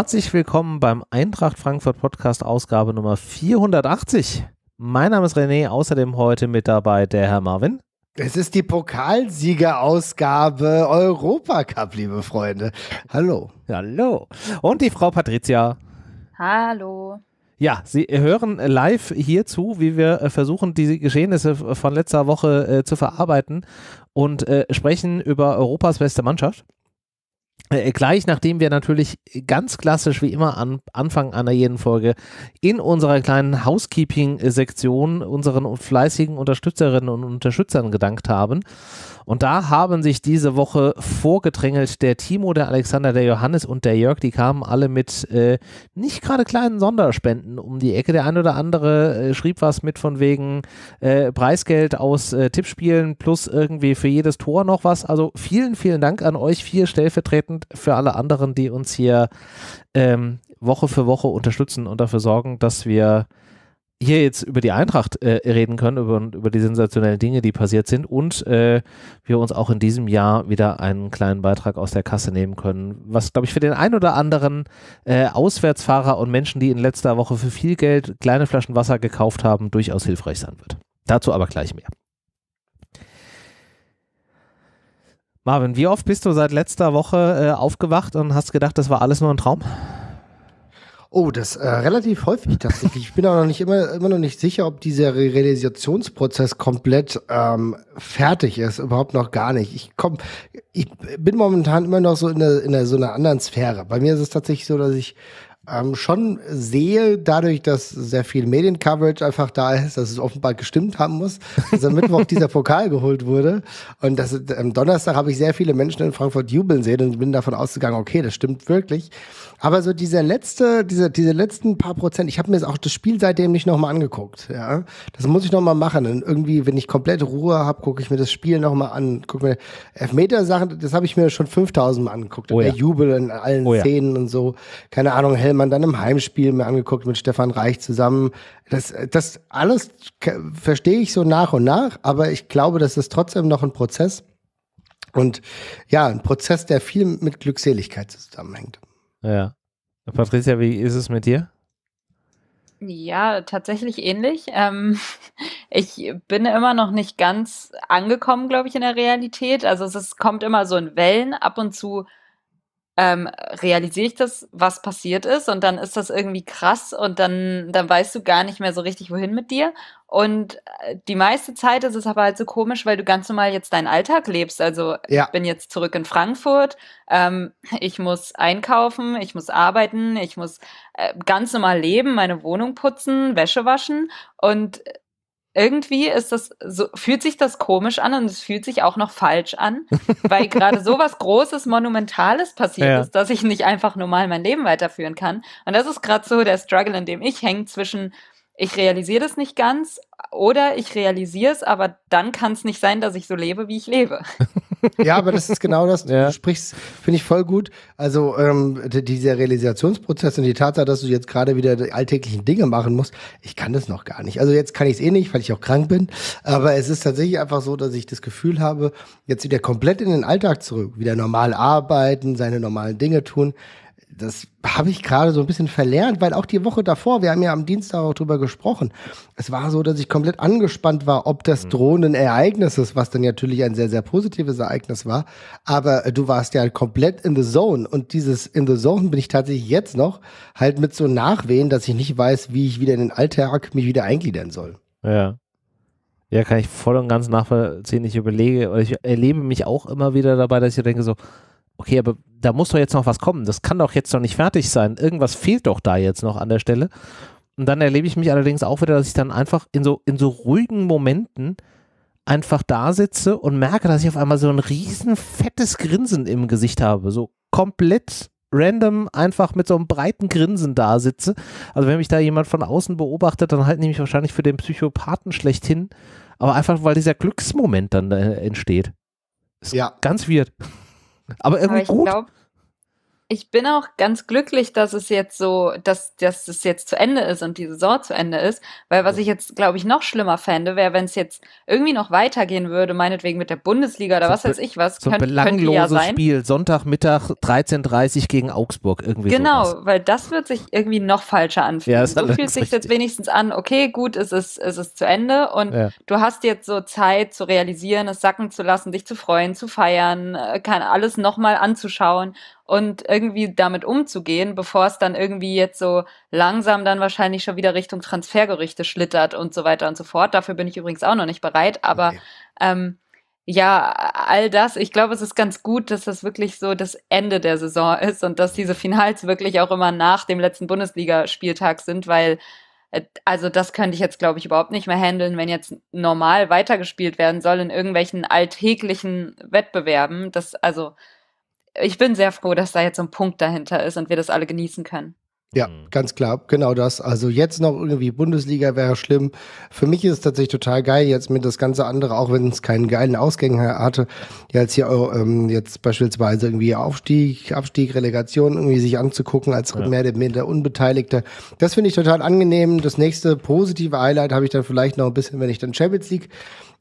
Herzlich willkommen beim Eintracht Frankfurt Podcast Ausgabe Nummer 480. Mein Name ist René, außerdem heute mit dabei der Herr Marvin. Es ist die Pokalsiegerausgabe Europacup, liebe Freunde. Hallo. Hallo. Und die Frau Patricia. Hallo. Ja, Sie hören live hierzu, wie wir äh, versuchen, die Geschehnisse äh, von letzter Woche äh, zu verarbeiten und äh, sprechen über Europas beste Mannschaft äh, gleich nachdem wir natürlich ganz klassisch wie immer an Anfang einer jeden Folge in unserer kleinen Housekeeping-Sektion unseren fleißigen Unterstützerinnen und Unterstützern gedankt haben und da haben sich diese Woche vorgedrängelt der Timo, der Alexander, der Johannes und der Jörg. Die kamen alle mit äh, nicht gerade kleinen Sonderspenden um die Ecke. Der eine oder andere äh, schrieb was mit von wegen äh, Preisgeld aus äh, Tippspielen plus irgendwie für jedes Tor noch was. Also vielen, vielen Dank an euch vier stellvertretend für alle anderen, die uns hier ähm, Woche für Woche unterstützen und dafür sorgen, dass wir hier jetzt über die Eintracht äh, reden können, über, über die sensationellen Dinge, die passiert sind und äh, wir uns auch in diesem Jahr wieder einen kleinen Beitrag aus der Kasse nehmen können, was, glaube ich, für den ein oder anderen äh, Auswärtsfahrer und Menschen, die in letzter Woche für viel Geld kleine Flaschen Wasser gekauft haben, durchaus hilfreich sein wird. Dazu aber gleich mehr. Marvin, wie oft bist du seit letzter Woche äh, aufgewacht und hast gedacht, das war alles nur ein Traum? Oh, das äh, relativ häufig tatsächlich. Ich bin auch noch nicht immer, immer noch nicht sicher, ob dieser Realisationsprozess komplett ähm, fertig ist. Überhaupt noch gar nicht. Ich komm, ich bin momentan immer noch so in, der, in der, so einer anderen Sphäre. Bei mir ist es tatsächlich so, dass ich ähm, schon sehe, dadurch, dass sehr viel Mediencoverage einfach da ist, dass es offenbar gestimmt haben muss, dass am Mittwoch dieser Pokal geholt wurde. Und das, am Donnerstag habe ich sehr viele Menschen in Frankfurt jubeln sehen und bin davon ausgegangen, okay, das stimmt wirklich. Aber so dieser letzte, diese, diese letzten paar Prozent, ich habe mir jetzt auch das Spiel seitdem nicht nochmal angeguckt. Ja? Das muss ich nochmal machen. Und irgendwie, wenn ich komplett Ruhe habe, gucke ich mir das Spiel nochmal an. Guck mir Elfmeter-Sachen, das habe ich mir schon 5000 Mal angeguckt. Oh ja. Der Jubel in allen oh ja. Szenen und so. Keine Ahnung, Helm man dann im Heimspiel mir angeguckt mit Stefan Reich zusammen. Das, das alles verstehe ich so nach und nach, aber ich glaube, das ist trotzdem noch ein Prozess. Und ja, ein Prozess, der viel mit Glückseligkeit zusammenhängt. Ja. Patricia, wie ist es mit dir? Ja, tatsächlich ähnlich. Ähm, ich bin immer noch nicht ganz angekommen, glaube ich, in der Realität. Also es ist, kommt immer so in Wellen. Ab und zu ähm, realisiere ich das, was passiert ist und dann ist das irgendwie krass und dann, dann weißt du gar nicht mehr so richtig, wohin mit dir. Und äh, die meiste Zeit ist es aber halt so komisch, weil du ganz normal jetzt deinen Alltag lebst. Also ja. ich bin jetzt zurück in Frankfurt, ähm, ich muss einkaufen, ich muss arbeiten, ich muss äh, ganz normal leben, meine Wohnung putzen, Wäsche waschen und irgendwie ist das so, fühlt sich das komisch an und es fühlt sich auch noch falsch an, weil gerade so was Großes, Monumentales passiert ja. ist, dass ich nicht einfach normal mein Leben weiterführen kann. Und das ist gerade so der Struggle, in dem ich hänge zwischen, ich realisiere das nicht ganz oder ich realisiere es, aber dann kann es nicht sein, dass ich so lebe, wie ich lebe. Ja, aber das ist genau das. Ja. Du sprichst, finde ich voll gut. Also ähm, dieser Realisationsprozess und die Tatsache, dass du jetzt gerade wieder die alltäglichen Dinge machen musst, ich kann das noch gar nicht. Also jetzt kann ich es eh nicht, weil ich auch krank bin. Aber es ist tatsächlich einfach so, dass ich das Gefühl habe, jetzt wieder komplett in den Alltag zurück, wieder normal arbeiten, seine normalen Dinge tun das habe ich gerade so ein bisschen verlernt, weil auch die Woche davor, wir haben ja am Dienstag auch drüber gesprochen, es war so, dass ich komplett angespannt war, ob das mhm. drohenden Ereignisses, was dann natürlich ein sehr, sehr positives Ereignis war, aber äh, du warst ja komplett in the zone und dieses in the zone bin ich tatsächlich jetzt noch halt mit so Nachwehen, dass ich nicht weiß, wie ich wieder in den Alltag mich wieder eingliedern soll. Ja. Ja, kann ich voll und ganz nachvollziehen. Ich überlege, ich erlebe mich auch immer wieder dabei, dass ich denke so, okay, aber da muss doch jetzt noch was kommen. Das kann doch jetzt noch nicht fertig sein. Irgendwas fehlt doch da jetzt noch an der Stelle. Und dann erlebe ich mich allerdings auch wieder, dass ich dann einfach in so, in so ruhigen Momenten einfach da sitze und merke, dass ich auf einmal so ein riesen fettes Grinsen im Gesicht habe. So komplett random einfach mit so einem breiten Grinsen da sitze. Also wenn mich da jemand von außen beobachtet, dann halte ich mich wahrscheinlich für den Psychopathen schlechthin. Aber einfach, weil dieser Glücksmoment dann da äh, entsteht. Ist ja. Ganz weird. Aber irgendwie Aber ich gut. Glaub, ich bin auch ganz glücklich, dass es jetzt so, dass, dass es jetzt zu Ende ist und die Saison zu Ende ist, weil was ich jetzt, glaube ich, noch schlimmer fände, wäre, wenn es jetzt irgendwie noch weitergehen würde, meinetwegen mit der Bundesliga oder so was weiß ich was. So könnt, ein belangloses ja sein. Spiel, Sonntagmittag 13.30 gegen Augsburg irgendwie. Genau, sowas. weil das wird sich irgendwie noch falscher anfühlen. Ja, so fühlt sich jetzt wenigstens an, okay, gut, es ist, es ist zu Ende und ja. du hast jetzt so Zeit zu realisieren, es sacken zu lassen, dich zu freuen, zu feiern, äh, kann alles nochmal anzuschauen und irgendwie damit umzugehen, bevor es dann irgendwie jetzt so langsam dann wahrscheinlich schon wieder Richtung Transfergerichte schlittert und so weiter und so fort. Dafür bin ich übrigens auch noch nicht bereit, aber okay. ähm, ja, all das, ich glaube, es ist ganz gut, dass das wirklich so das Ende der Saison ist und dass diese Finals wirklich auch immer nach dem letzten Bundesligaspieltag sind, weil äh, also das könnte ich jetzt, glaube ich, überhaupt nicht mehr handeln, wenn jetzt normal weitergespielt werden soll in irgendwelchen alltäglichen Wettbewerben. Das, also ich bin sehr froh, dass da jetzt so ein Punkt dahinter ist und wir das alle genießen können. Ja, mhm. ganz klar, genau das. Also jetzt noch irgendwie Bundesliga wäre schlimm. Für mich ist es tatsächlich total geil, jetzt mit das ganze andere, auch wenn es keinen geilen Ausgang hatte, jetzt hier ähm, jetzt beispielsweise irgendwie Aufstieg, Abstieg, Relegation irgendwie sich anzugucken als ja. mehr, oder minder Unbeteiligte. Das finde ich total angenehm. Das nächste positive Highlight habe ich dann vielleicht noch ein bisschen, wenn ich dann Champions League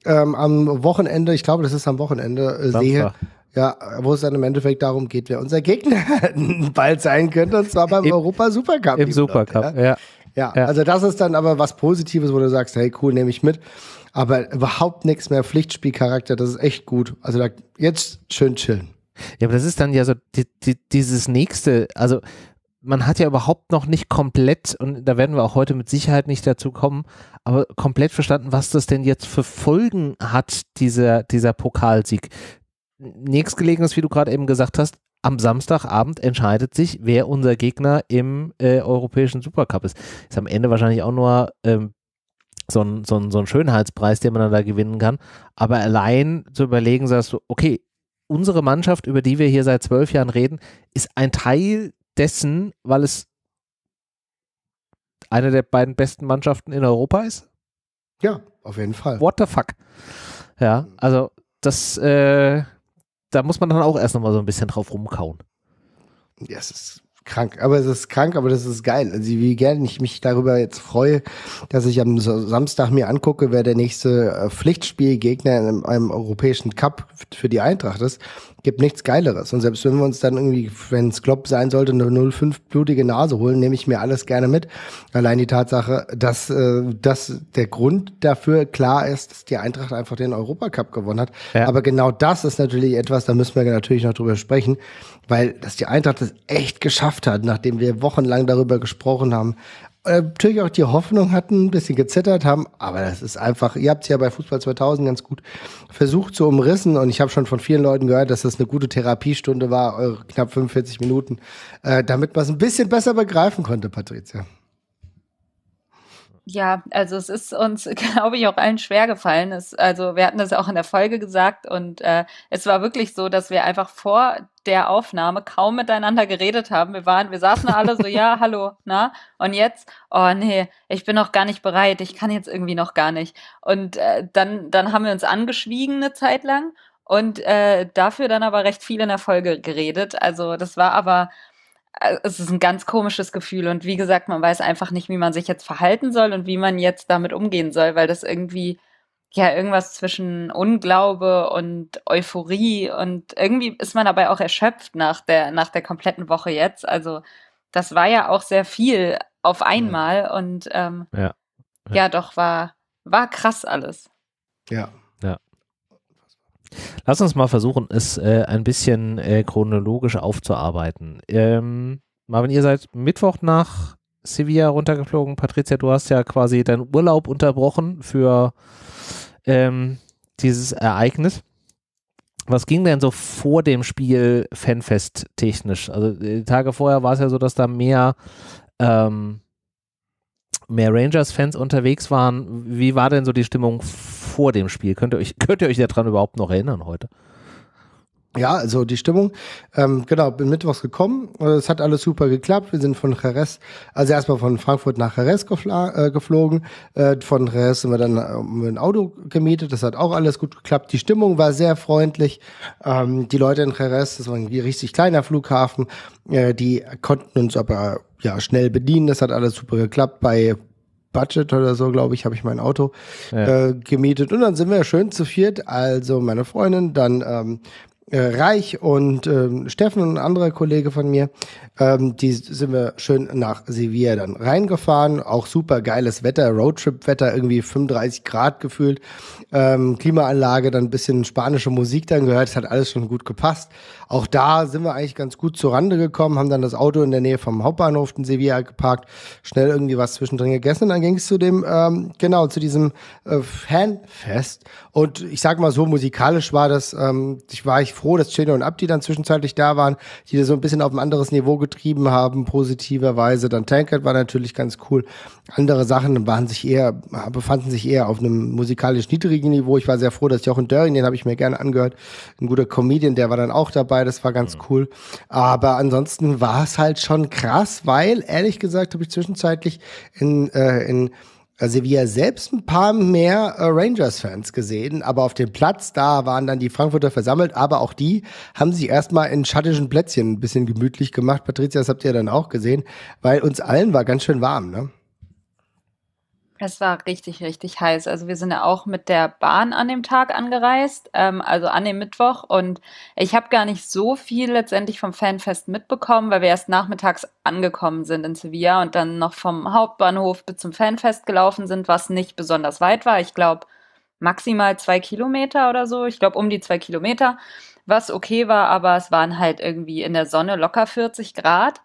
ähm, am Wochenende, ich glaube, das ist am Wochenende, äh, sehe. Ja, wo es dann im Endeffekt darum geht, wer unser Gegner bald sein könnte, und zwar beim Im, Europa Supercup. Im Supercup, ja. Ne? Ja. ja. ja. also das ist dann aber was Positives, wo du sagst, hey, cool, nehme ich mit. Aber überhaupt nichts mehr Pflichtspielcharakter, das ist echt gut. Also da, jetzt schön chillen. Ja, aber das ist dann ja so die, die, dieses nächste, also man hat ja überhaupt noch nicht komplett, und da werden wir auch heute mit Sicherheit nicht dazu kommen, aber komplett verstanden, was das denn jetzt für Folgen hat, dieser, dieser Pokalsieg nächstgelegenes, wie du gerade eben gesagt hast, am Samstagabend entscheidet sich, wer unser Gegner im äh, europäischen Supercup ist. Ist am Ende wahrscheinlich auch nur ähm, so, ein, so, ein, so ein Schönheitspreis, den man dann da gewinnen kann. Aber allein zu überlegen, sagst du, okay, unsere Mannschaft, über die wir hier seit zwölf Jahren reden, ist ein Teil dessen, weil es eine der beiden besten Mannschaften in Europa ist? Ja, auf jeden Fall. What the fuck? Ja, also das äh, da muss man dann auch erst nochmal so ein bisschen drauf rumkauen. Ja, es ist krank. Aber es ist krank, aber das ist geil. Also wie gerne ich mich darüber jetzt freue, dass ich am Samstag mir angucke, wer der nächste äh, Pflichtspielgegner in einem, einem europäischen Cup für die Eintracht ist. Gibt nichts Geileres. Und selbst wenn wir uns dann irgendwie, wenn es Klopp sein sollte, eine 0,5 blutige Nase holen, nehme ich mir alles gerne mit. Allein die Tatsache, dass, äh, dass der Grund dafür klar ist, dass die Eintracht einfach den Europacup gewonnen hat. Ja. Aber genau das ist natürlich etwas, da müssen wir natürlich noch drüber sprechen, weil dass die Eintracht es echt geschafft geschafft hat, nachdem wir wochenlang darüber gesprochen haben. Äh, natürlich auch die Hoffnung hatten, ein bisschen gezittert haben, aber das ist einfach, ihr habt es ja bei Fußball 2000 ganz gut versucht zu umrissen und ich habe schon von vielen Leuten gehört, dass das eine gute Therapiestunde war, eure knapp 45 Minuten, äh, damit man es ein bisschen besser begreifen konnte, Patricia. Ja, also es ist uns, glaube ich, auch allen schwer gefallen. Es, also wir hatten das auch in der Folge gesagt und äh, es war wirklich so, dass wir einfach vor der Aufnahme kaum miteinander geredet haben. Wir waren, wir saßen alle so, ja, hallo, na, und jetzt, oh nee, ich bin noch gar nicht bereit, ich kann jetzt irgendwie noch gar nicht. Und äh, dann, dann haben wir uns angeschwiegen eine Zeit lang und äh, dafür dann aber recht viel in der Folge geredet. Also das war aber äh, es ist ein ganz komisches Gefühl und wie gesagt, man weiß einfach nicht, wie man sich jetzt verhalten soll und wie man jetzt damit umgehen soll, weil das irgendwie ja irgendwas zwischen Unglaube und Euphorie und irgendwie ist man dabei auch erschöpft nach der nach der kompletten Woche jetzt. Also das war ja auch sehr viel auf einmal und ähm, ja. ja, ja doch war war krass alles. Ja, Lass uns mal versuchen, es äh, ein bisschen äh, chronologisch aufzuarbeiten. Ähm, Marvin, ihr seid Mittwoch nach Sevilla runtergeflogen. Patricia, du hast ja quasi deinen Urlaub unterbrochen für ähm, dieses Ereignis. Was ging denn so vor dem Spiel Fanfest technisch? Also die äh, Tage vorher war es ja so, dass da mehr, ähm, mehr Rangers-Fans unterwegs waren. Wie war denn so die Stimmung vor? vor dem Spiel. Könnt ihr euch, könnt ihr euch daran überhaupt noch erinnern heute? Ja, also die Stimmung. Ähm, genau, bin mittwochs gekommen. Äh, es hat alles super geklappt. Wir sind von Jerez, also erstmal von Frankfurt nach Jerez äh, geflogen. Äh, von Jerez sind wir dann äh, ein Auto gemietet. Das hat auch alles gut geklappt. Die Stimmung war sehr freundlich. Ähm, die Leute in Jerez, das war ein richtig kleiner Flughafen, äh, die konnten uns aber ja schnell bedienen. Das hat alles super geklappt. Bei Budget oder so, glaube ich, habe ich mein Auto ja. äh, gemietet. Und dann sind wir schön zu viert, also meine Freundin, dann ähm, äh, Reich und ähm, Steffen und ein anderer Kollege von mir, ähm, die sind wir schön nach Sevilla dann reingefahren. Auch super geiles Wetter, Roadtrip-Wetter, irgendwie 35 Grad gefühlt. Ähm, Klimaanlage, dann ein bisschen spanische Musik dann gehört, es hat alles schon gut gepasst. Auch da sind wir eigentlich ganz gut zur Rande gekommen, haben dann das Auto in der Nähe vom Hauptbahnhof in Sevilla geparkt, schnell irgendwie was zwischendrin gegessen und dann ging es zu dem, ähm, genau, zu diesem äh, Fanfest. Und ich sag mal so, musikalisch war das, ähm, ich war ich froh, dass Chino und Abdi dann zwischenzeitlich da waren, die das so ein bisschen auf ein anderes Niveau getrieben haben, positiverweise. Dann Tankard war natürlich ganz cool. Andere Sachen waren sich eher, befanden sich eher auf einem musikalisch niedrigen Niveau. Ich war sehr froh, dass Jochen Döring, den habe ich mir gerne angehört, ein guter Comedian, der war dann auch dabei, das war ganz ja. cool. Aber ansonsten war es halt schon krass, weil ehrlich gesagt habe ich zwischenzeitlich in, äh, in also wir selbst ein paar mehr äh, Rangers-Fans gesehen, aber auf dem Platz, da waren dann die Frankfurter versammelt, aber auch die haben sich erstmal in schattischen Plätzchen ein bisschen gemütlich gemacht. Patricia, das habt ihr dann auch gesehen, weil uns allen war ganz schön warm, ne? Es war richtig, richtig heiß. Also wir sind ja auch mit der Bahn an dem Tag angereist, ähm, also an dem Mittwoch. Und ich habe gar nicht so viel letztendlich vom Fanfest mitbekommen, weil wir erst nachmittags angekommen sind in Sevilla und dann noch vom Hauptbahnhof bis zum Fanfest gelaufen sind, was nicht besonders weit war. Ich glaube maximal zwei Kilometer oder so. Ich glaube um die zwei Kilometer, was okay war, aber es waren halt irgendwie in der Sonne locker 40 Grad.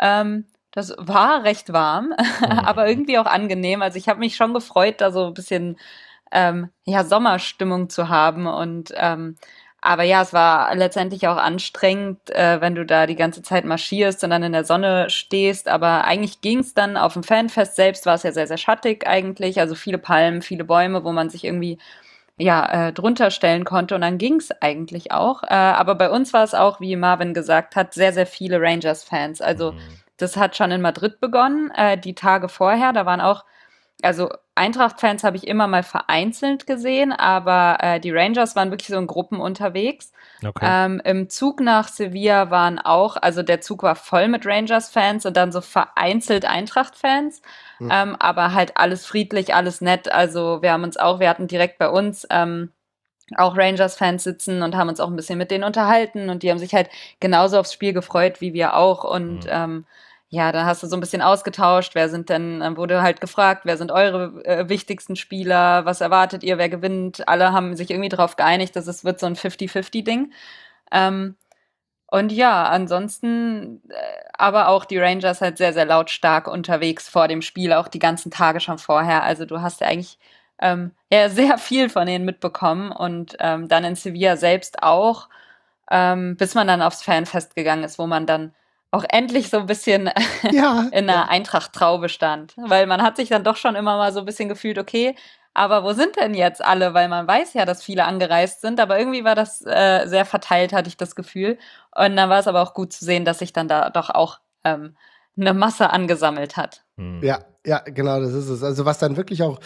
Ähm, das war recht warm, mhm. aber irgendwie auch angenehm. Also ich habe mich schon gefreut, da so ein bisschen ähm, ja, Sommerstimmung zu haben. Und ähm, aber ja, es war letztendlich auch anstrengend, äh, wenn du da die ganze Zeit marschierst und dann in der Sonne stehst. Aber eigentlich ging es dann auf dem Fanfest selbst, war es ja sehr, sehr schattig eigentlich. Also viele Palmen, viele Bäume, wo man sich irgendwie ja, äh, drunter stellen konnte und dann ging es eigentlich auch. Äh, aber bei uns war es auch, wie Marvin gesagt hat, sehr, sehr viele Rangers-Fans. Also mhm. Das hat schon in Madrid begonnen, äh, die Tage vorher. Da waren auch, also Eintracht-Fans habe ich immer mal vereinzelt gesehen, aber äh, die Rangers waren wirklich so in Gruppen unterwegs. Okay. Ähm, Im Zug nach Sevilla waren auch, also der Zug war voll mit Rangers-Fans und dann so vereinzelt Eintracht-Fans, mhm. ähm, aber halt alles friedlich, alles nett. Also wir haben uns auch, wir hatten direkt bei uns ähm, auch Rangers-Fans sitzen und haben uns auch ein bisschen mit denen unterhalten und die haben sich halt genauso aufs Spiel gefreut wie wir auch und mhm. ähm, ja, da hast du so ein bisschen ausgetauscht. Wer sind denn, dann äh, wurde halt gefragt, wer sind eure äh, wichtigsten Spieler, was erwartet ihr, wer gewinnt? Alle haben sich irgendwie darauf geeinigt, dass es wird so ein 50-50-Ding. Ähm, und ja, ansonsten, äh, aber auch die Rangers halt sehr, sehr lautstark unterwegs vor dem Spiel, auch die ganzen Tage schon vorher. Also du hast ja eigentlich ähm, ja sehr viel von ihnen mitbekommen und ähm, dann in Sevilla selbst auch, ähm, bis man dann aufs Fanfest gegangen ist, wo man dann auch endlich so ein bisschen ja, in einer ja. Eintracht-Traube stand. Weil man hat sich dann doch schon immer mal so ein bisschen gefühlt, okay, aber wo sind denn jetzt alle? Weil man weiß ja, dass viele angereist sind, aber irgendwie war das äh, sehr verteilt, hatte ich das Gefühl. Und dann war es aber auch gut zu sehen, dass sich dann da doch auch ähm, eine Masse angesammelt hat. Hm. Ja, ja, genau, das ist es. Also was dann wirklich auch,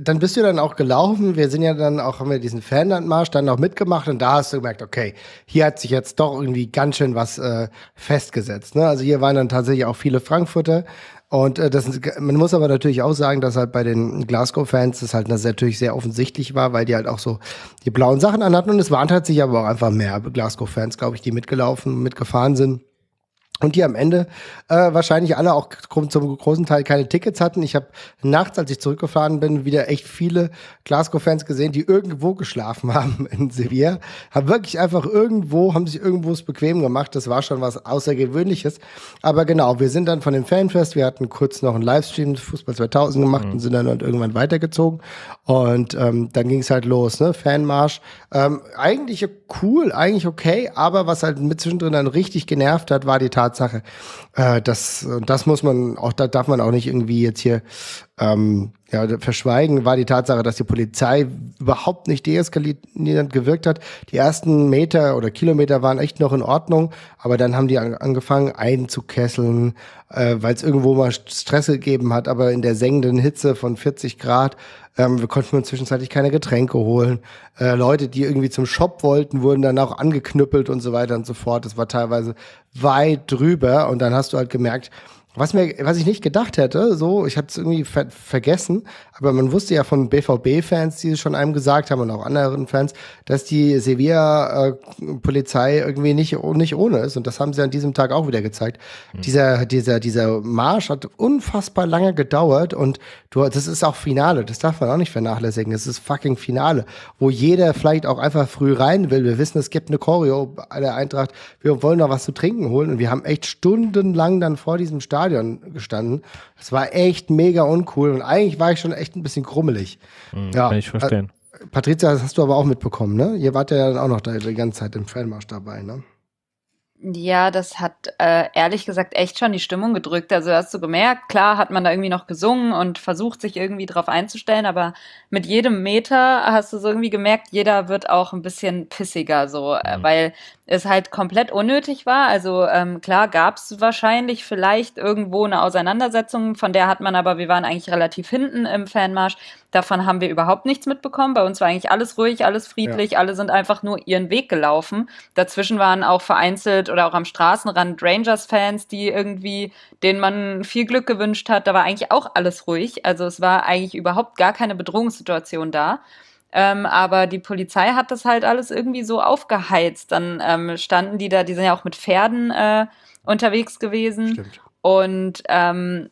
dann bist du dann auch gelaufen. Wir sind ja dann auch, haben wir diesen Fanlandmarsch dann auch mitgemacht und da hast du gemerkt, okay, hier hat sich jetzt doch irgendwie ganz schön was äh, festgesetzt. Ne? Also hier waren dann tatsächlich auch viele Frankfurter. Und äh, das, man muss aber natürlich auch sagen, dass halt bei den Glasgow-Fans das halt das natürlich sehr offensichtlich war, weil die halt auch so die blauen Sachen anhatten. Und es waren tatsächlich aber auch einfach mehr Glasgow-Fans, glaube ich, die mitgelaufen, mitgefahren sind und die am Ende äh, wahrscheinlich alle auch zum großen Teil keine Tickets hatten. Ich habe nachts, als ich zurückgefahren bin, wieder echt viele Glasgow-Fans gesehen, die irgendwo geschlafen haben in Sevilla. Haben wirklich einfach irgendwo, haben sich irgendwo es bequem gemacht. Das war schon was Außergewöhnliches. Aber genau, wir sind dann von dem Fanfest, wir hatten kurz noch einen Livestream Fußball 2000 mhm. gemacht mhm. und sind dann halt irgendwann weitergezogen. Und ähm, dann ging es halt los, ne? Fanmarsch. Ähm, eigentliche cool, eigentlich okay, aber was halt mit zwischendrin dann richtig genervt hat, war die Tatsache, äh, dass das muss man auch, da darf man auch nicht irgendwie jetzt hier ähm, ja, also verschweigen war die Tatsache, dass die Polizei überhaupt nicht deeskalierend gewirkt hat. Die ersten Meter oder Kilometer waren echt noch in Ordnung, aber dann haben die angefangen einzukesseln, äh, weil es irgendwo mal Stress gegeben hat, aber in der sengenden Hitze von 40 Grad. Ähm, wir konnten uns zwischenzeitlich keine Getränke holen. Äh, Leute, die irgendwie zum Shop wollten, wurden dann auch angeknüppelt und so weiter und so fort. Das war teilweise weit drüber und dann hast du halt gemerkt, was, mir, was ich nicht gedacht hätte, so, ich habe es irgendwie ver vergessen, aber man wusste ja von BVB-Fans, die es schon einem gesagt haben und auch anderen Fans, dass die Sevilla-Polizei irgendwie nicht, nicht ohne ist. Und das haben sie an diesem Tag auch wieder gezeigt. Mhm. Dieser, dieser, dieser Marsch hat unfassbar lange gedauert und du, das ist auch Finale. Das darf man auch nicht vernachlässigen. Das ist fucking Finale, wo jeder vielleicht auch einfach früh rein will. Wir wissen, es gibt eine Choreo bei der Eintracht. Wir wollen noch was zu trinken holen und wir haben echt stundenlang dann vor diesem Stadion gestanden. Das war echt mega uncool und eigentlich war ich schon echt echt ein bisschen krummelig. Mhm, ja, kann ich äh, verstehen. Äh, Patricia, das hast du aber auch mitbekommen, ne? Ihr wart ja dann auch noch da die ganze Zeit im Fanmarsch dabei, ne? Ja, das hat äh, ehrlich gesagt echt schon die Stimmung gedrückt. Also hast du gemerkt, klar hat man da irgendwie noch gesungen und versucht sich irgendwie drauf einzustellen, aber mit jedem Meter hast du so irgendwie gemerkt, jeder wird auch ein bisschen pissiger so, mhm. weil es halt komplett unnötig war. Also ähm, klar gab es wahrscheinlich vielleicht irgendwo eine Auseinandersetzung, von der hat man aber, wir waren eigentlich relativ hinten im Fanmarsch. Davon haben wir überhaupt nichts mitbekommen. Bei uns war eigentlich alles ruhig, alles friedlich, ja. alle sind einfach nur ihren Weg gelaufen. Dazwischen waren auch vereinzelt oder auch am Straßenrand Rangers-Fans, die irgendwie, denen man viel Glück gewünscht hat. Da war eigentlich auch alles ruhig. Also es war eigentlich überhaupt gar keine Bedrohungssituation da. Ähm, aber die Polizei hat das halt alles irgendwie so aufgeheizt. Dann ähm, standen die da, die sind ja auch mit Pferden äh, unterwegs gewesen. Stimmt. Und ähm,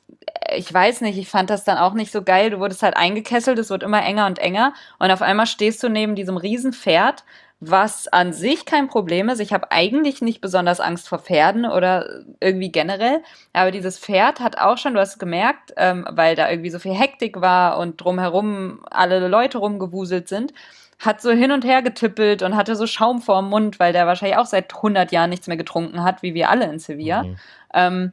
ich weiß nicht, ich fand das dann auch nicht so geil. Du wurdest halt eingekesselt, es wird immer enger und enger. Und auf einmal stehst du neben diesem Riesenpferd was an sich kein Problem ist. Ich habe eigentlich nicht besonders Angst vor Pferden oder irgendwie generell, aber dieses Pferd hat auch schon, du hast gemerkt, ähm, weil da irgendwie so viel Hektik war und drumherum alle Leute rumgewuselt sind, hat so hin und her getippelt und hatte so Schaum vorm Mund, weil der wahrscheinlich auch seit 100 Jahren nichts mehr getrunken hat, wie wir alle in Sevilla. Mhm. Ähm,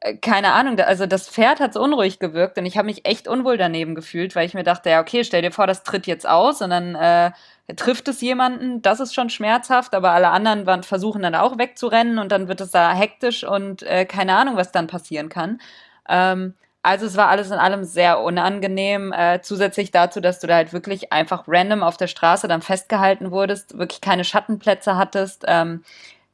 äh, keine Ahnung, also das Pferd hat so unruhig gewirkt und ich habe mich echt unwohl daneben gefühlt, weil ich mir dachte, ja, okay, stell dir vor, das tritt jetzt aus und dann äh, trifft es jemanden, das ist schon schmerzhaft, aber alle anderen waren, versuchen dann auch wegzurennen und dann wird es da hektisch und äh, keine Ahnung, was dann passieren kann. Ähm, also es war alles in allem sehr unangenehm, äh, zusätzlich dazu, dass du da halt wirklich einfach random auf der Straße dann festgehalten wurdest, wirklich keine Schattenplätze hattest. Ähm,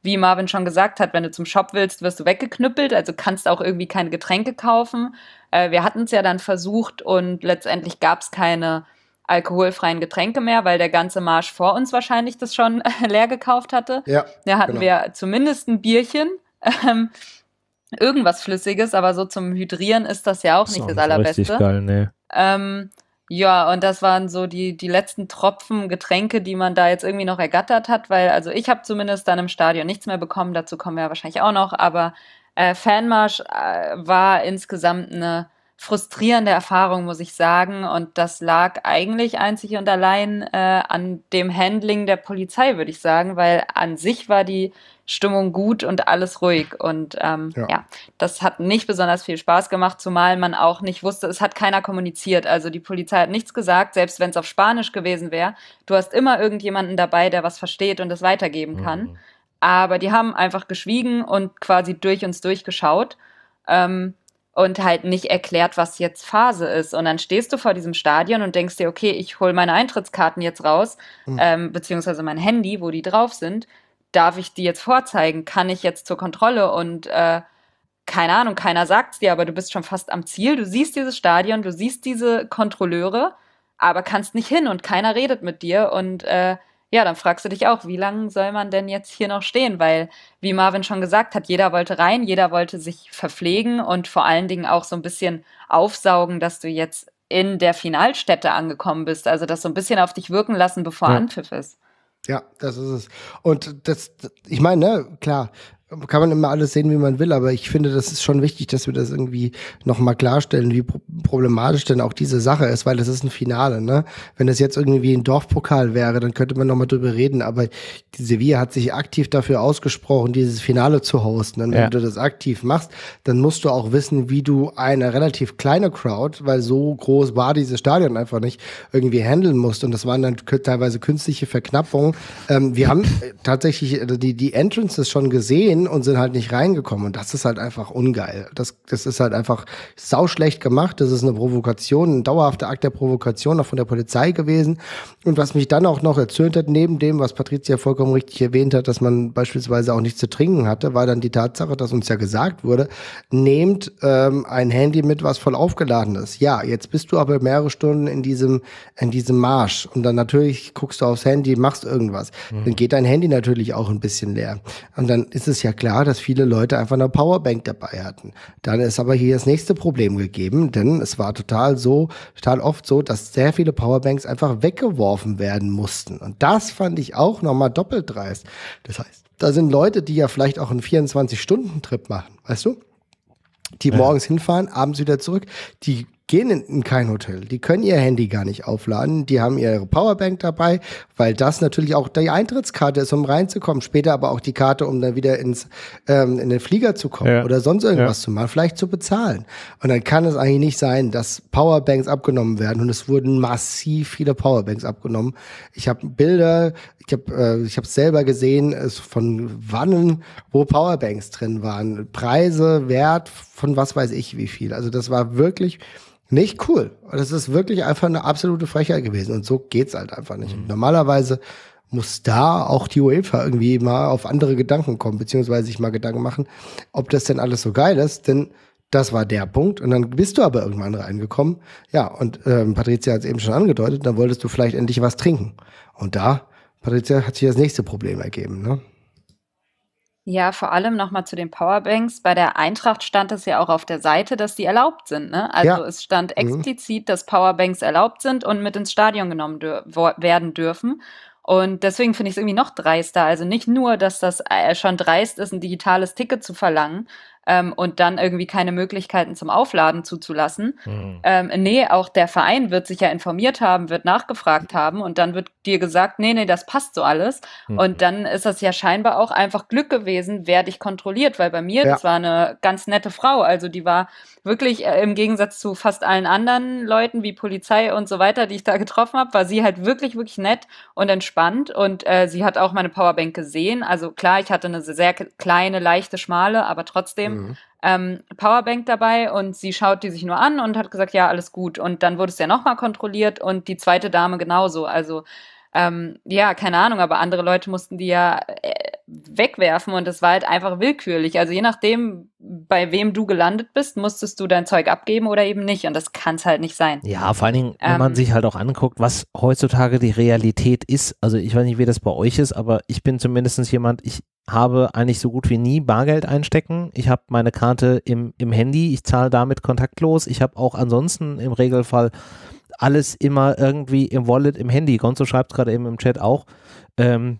wie Marvin schon gesagt hat, wenn du zum Shop willst, wirst du weggeknüppelt, also kannst auch irgendwie keine Getränke kaufen. Äh, wir hatten es ja dann versucht und letztendlich gab es keine alkoholfreien Getränke mehr, weil der ganze Marsch vor uns wahrscheinlich das schon leer gekauft hatte. Ja, da hatten genau. wir zumindest ein Bierchen. Ähm, irgendwas Flüssiges, aber so zum Hydrieren ist das ja auch das nicht das Allerbeste. Richtig geil, nee. Ähm, ja, und das waren so die, die letzten Tropfen Getränke, die man da jetzt irgendwie noch ergattert hat, weil also ich habe zumindest dann im Stadion nichts mehr bekommen, dazu kommen wir ja wahrscheinlich auch noch, aber äh, Fanmarsch äh, war insgesamt eine frustrierende Erfahrung, muss ich sagen, und das lag eigentlich einzig und allein äh, an dem Handling der Polizei, würde ich sagen, weil an sich war die Stimmung gut und alles ruhig. Und ähm, ja. ja. das hat nicht besonders viel Spaß gemacht, zumal man auch nicht wusste, es hat keiner kommuniziert. Also die Polizei hat nichts gesagt, selbst wenn es auf Spanisch gewesen wäre. Du hast immer irgendjemanden dabei, der was versteht und es weitergeben mhm. kann. Mhm. Aber die haben einfach geschwiegen und quasi durch uns durchgeschaut. Ähm, und halt nicht erklärt, was jetzt Phase ist. Und dann stehst du vor diesem Stadion und denkst dir, okay, ich hole meine Eintrittskarten jetzt raus, mhm. ähm, beziehungsweise mein Handy, wo die drauf sind darf ich die jetzt vorzeigen? Kann ich jetzt zur Kontrolle? Und äh, keine Ahnung, keiner sagt's dir, aber du bist schon fast am Ziel. Du siehst dieses Stadion, du siehst diese Kontrolleure, aber kannst nicht hin und keiner redet mit dir. Und äh, ja, dann fragst du dich auch, wie lange soll man denn jetzt hier noch stehen? Weil, wie Marvin schon gesagt hat, jeder wollte rein, jeder wollte sich verpflegen und vor allen Dingen auch so ein bisschen aufsaugen, dass du jetzt in der Finalstätte angekommen bist. Also das so ein bisschen auf dich wirken lassen, bevor ja. Anpfiff ist. Ja, das ist es. Und das, ich meine, ne, klar, kann man immer alles sehen, wie man will, aber ich finde, das ist schon wichtig, dass wir das irgendwie nochmal klarstellen, wie problematisch denn auch diese Sache ist, weil das ist ein Finale, ne? Wenn das jetzt irgendwie ein Dorfpokal wäre, dann könnte man nochmal drüber reden, aber die Sevilla hat sich aktiv dafür ausgesprochen, dieses Finale zu hosten. Und wenn du das aktiv machst, dann musst du auch wissen, wie du eine relativ kleine Crowd, weil so groß war dieses Stadion einfach nicht, irgendwie handeln musst. Und das waren dann teilweise künstliche Verknappungen. Ähm, wir haben äh, tatsächlich äh, die, die Entrances schon gesehen, hin und sind halt nicht reingekommen. Und das ist halt einfach ungeil. Das, das ist halt einfach sauschlecht gemacht. Das ist eine Provokation, ein dauerhafter Akt der Provokation, auch von der Polizei gewesen. Und was mich dann auch noch erzürnt hat, neben dem, was Patricia vollkommen richtig erwähnt hat, dass man beispielsweise auch nichts zu trinken hatte, war dann die Tatsache, dass uns ja gesagt wurde, nehmt ähm, ein Handy mit, was voll aufgeladen ist. Ja, jetzt bist du aber mehrere Stunden in diesem, in diesem Marsch. Und dann natürlich guckst du aufs Handy, machst irgendwas. Mhm. Dann geht dein Handy natürlich auch ein bisschen leer. Und dann ist es ja ja klar, dass viele Leute einfach eine Powerbank dabei hatten. Dann ist aber hier das nächste Problem gegeben, denn es war total so, total oft so, dass sehr viele Powerbanks einfach weggeworfen werden mussten. Und das fand ich auch nochmal doppelt dreist. Das heißt, da sind Leute, die ja vielleicht auch einen 24-Stunden-Trip machen, weißt du? Die morgens ja. hinfahren, abends wieder zurück, die gehen in kein Hotel. Die können ihr Handy gar nicht aufladen. Die haben ihre Powerbank dabei, weil das natürlich auch die Eintrittskarte ist, um reinzukommen. Später aber auch die Karte, um dann wieder ins, ähm, in den Flieger zu kommen ja. oder sonst irgendwas ja. zu machen, vielleicht zu bezahlen. Und dann kann es eigentlich nicht sein, dass Powerbanks abgenommen werden. Und es wurden massiv viele Powerbanks abgenommen. Ich habe Bilder, ich habe äh, ich habe selber gesehen, es von Wannen, wo Powerbanks drin waren, Preise, Wert von was weiß ich wie viel. Also das war wirklich nicht cool. Das ist wirklich einfach eine absolute Frechheit gewesen. Und so geht's halt einfach nicht. Mhm. Normalerweise muss da auch die UEFA irgendwie mal auf andere Gedanken kommen, beziehungsweise sich mal Gedanken machen, ob das denn alles so geil ist, denn das war der Punkt. Und dann bist du aber irgendwann reingekommen. Ja, und ähm, Patricia hat es eben schon angedeutet, dann wolltest du vielleicht endlich was trinken. Und da, Patricia, hat sich das nächste Problem ergeben. Ne? Ja, vor allem nochmal zu den Powerbanks. Bei der Eintracht stand es ja auch auf der Seite, dass die erlaubt sind. Ne? Also ja. es stand mhm. explizit, mhm. dass Powerbanks erlaubt sind und mit ins Stadion genommen dür werden dürfen. Und deswegen finde ich es irgendwie noch dreister. Also nicht nur, dass das äh, schon dreist ist, ein digitales Ticket zu verlangen, ähm, und dann irgendwie keine Möglichkeiten zum Aufladen zuzulassen. Mhm. Ähm, nee, auch der Verein wird sich ja informiert haben, wird nachgefragt haben und dann wird dir gesagt, nee, nee, das passt so alles. Mhm. Und dann ist das ja scheinbar auch einfach Glück gewesen, wer dich kontrolliert, weil bei mir, ja. das war eine ganz nette Frau, also die war wirklich äh, im Gegensatz zu fast allen anderen Leuten wie Polizei und so weiter, die ich da getroffen habe, war sie halt wirklich, wirklich nett und entspannt. Und äh, sie hat auch meine Powerbank gesehen. Also klar, ich hatte eine sehr kleine, leichte, schmale, aber trotzdem. Mhm. Ähm, Powerbank dabei und sie schaut die sich nur an und hat gesagt, ja, alles gut. Und dann wurde es ja nochmal kontrolliert und die zweite Dame genauso. Also ähm, ja, keine Ahnung, aber andere Leute mussten die ja äh, wegwerfen und es war halt einfach willkürlich. Also je nachdem, bei wem du gelandet bist, musstest du dein Zeug abgeben oder eben nicht. Und das kann es halt nicht sein. Ja, vor allen Dingen, wenn ähm, man sich halt auch anguckt, was heutzutage die Realität ist. Also ich weiß nicht, wie das bei euch ist, aber ich bin zumindest jemand, ich habe eigentlich so gut wie nie Bargeld einstecken. Ich habe meine Karte im, im Handy, ich zahle damit kontaktlos. Ich habe auch ansonsten im Regelfall alles immer irgendwie im Wallet, im Handy. Gonzo schreibt gerade eben im Chat auch, ähm,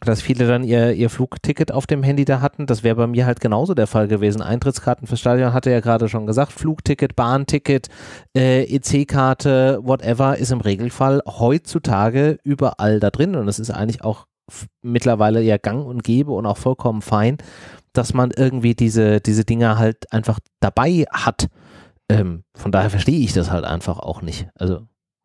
dass viele dann ihr, ihr Flugticket auf dem Handy da hatten. Das wäre bei mir halt genauso der Fall gewesen. Eintrittskarten fürs Stadion hatte er ja gerade schon gesagt. Flugticket, Bahnticket, äh, EC-Karte, whatever, ist im Regelfall heutzutage überall da drin. Und es ist eigentlich auch mittlerweile ja gang und gäbe und auch vollkommen fein, dass man irgendwie diese, diese Dinger halt einfach dabei hat. Ähm, von daher verstehe ich das halt einfach auch nicht. Also.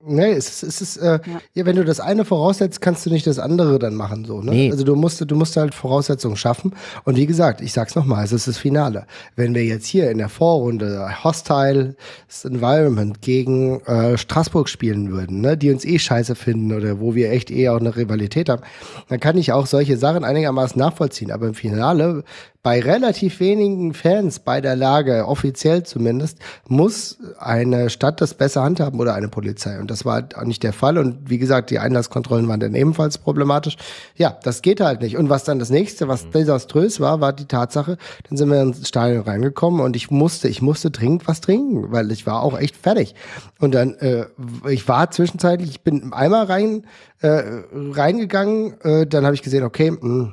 Nee, es ist, es ist äh, ja. ja. wenn du das eine voraussetzt, kannst du nicht das andere dann machen, so, ne? Nee. Also du musst, du musst halt Voraussetzungen schaffen. Und wie gesagt, ich sag's nochmal, es ist das Finale. Wenn wir jetzt hier in der Vorrunde Hostile Environment gegen äh, Straßburg spielen würden, ne? Die uns eh scheiße finden oder wo wir echt eh auch eine Rivalität haben, dann kann ich auch solche Sachen einigermaßen nachvollziehen. Aber im Finale bei relativ wenigen Fans bei der Lage, offiziell zumindest, muss eine Stadt das besser handhaben oder eine Polizei. Und das war auch nicht der Fall. Und wie gesagt, die Einlasskontrollen waren dann ebenfalls problematisch. Ja, das geht halt nicht. Und was dann das nächste, was mhm. desaströs war, war die Tatsache, dann sind wir ins Stadion reingekommen und ich musste, ich musste dringend was trinken, weil ich war auch echt fertig. Und dann, äh, ich war zwischenzeitlich, ich bin einmal rein, äh, reingegangen, äh, dann habe ich gesehen, okay, mh, hm,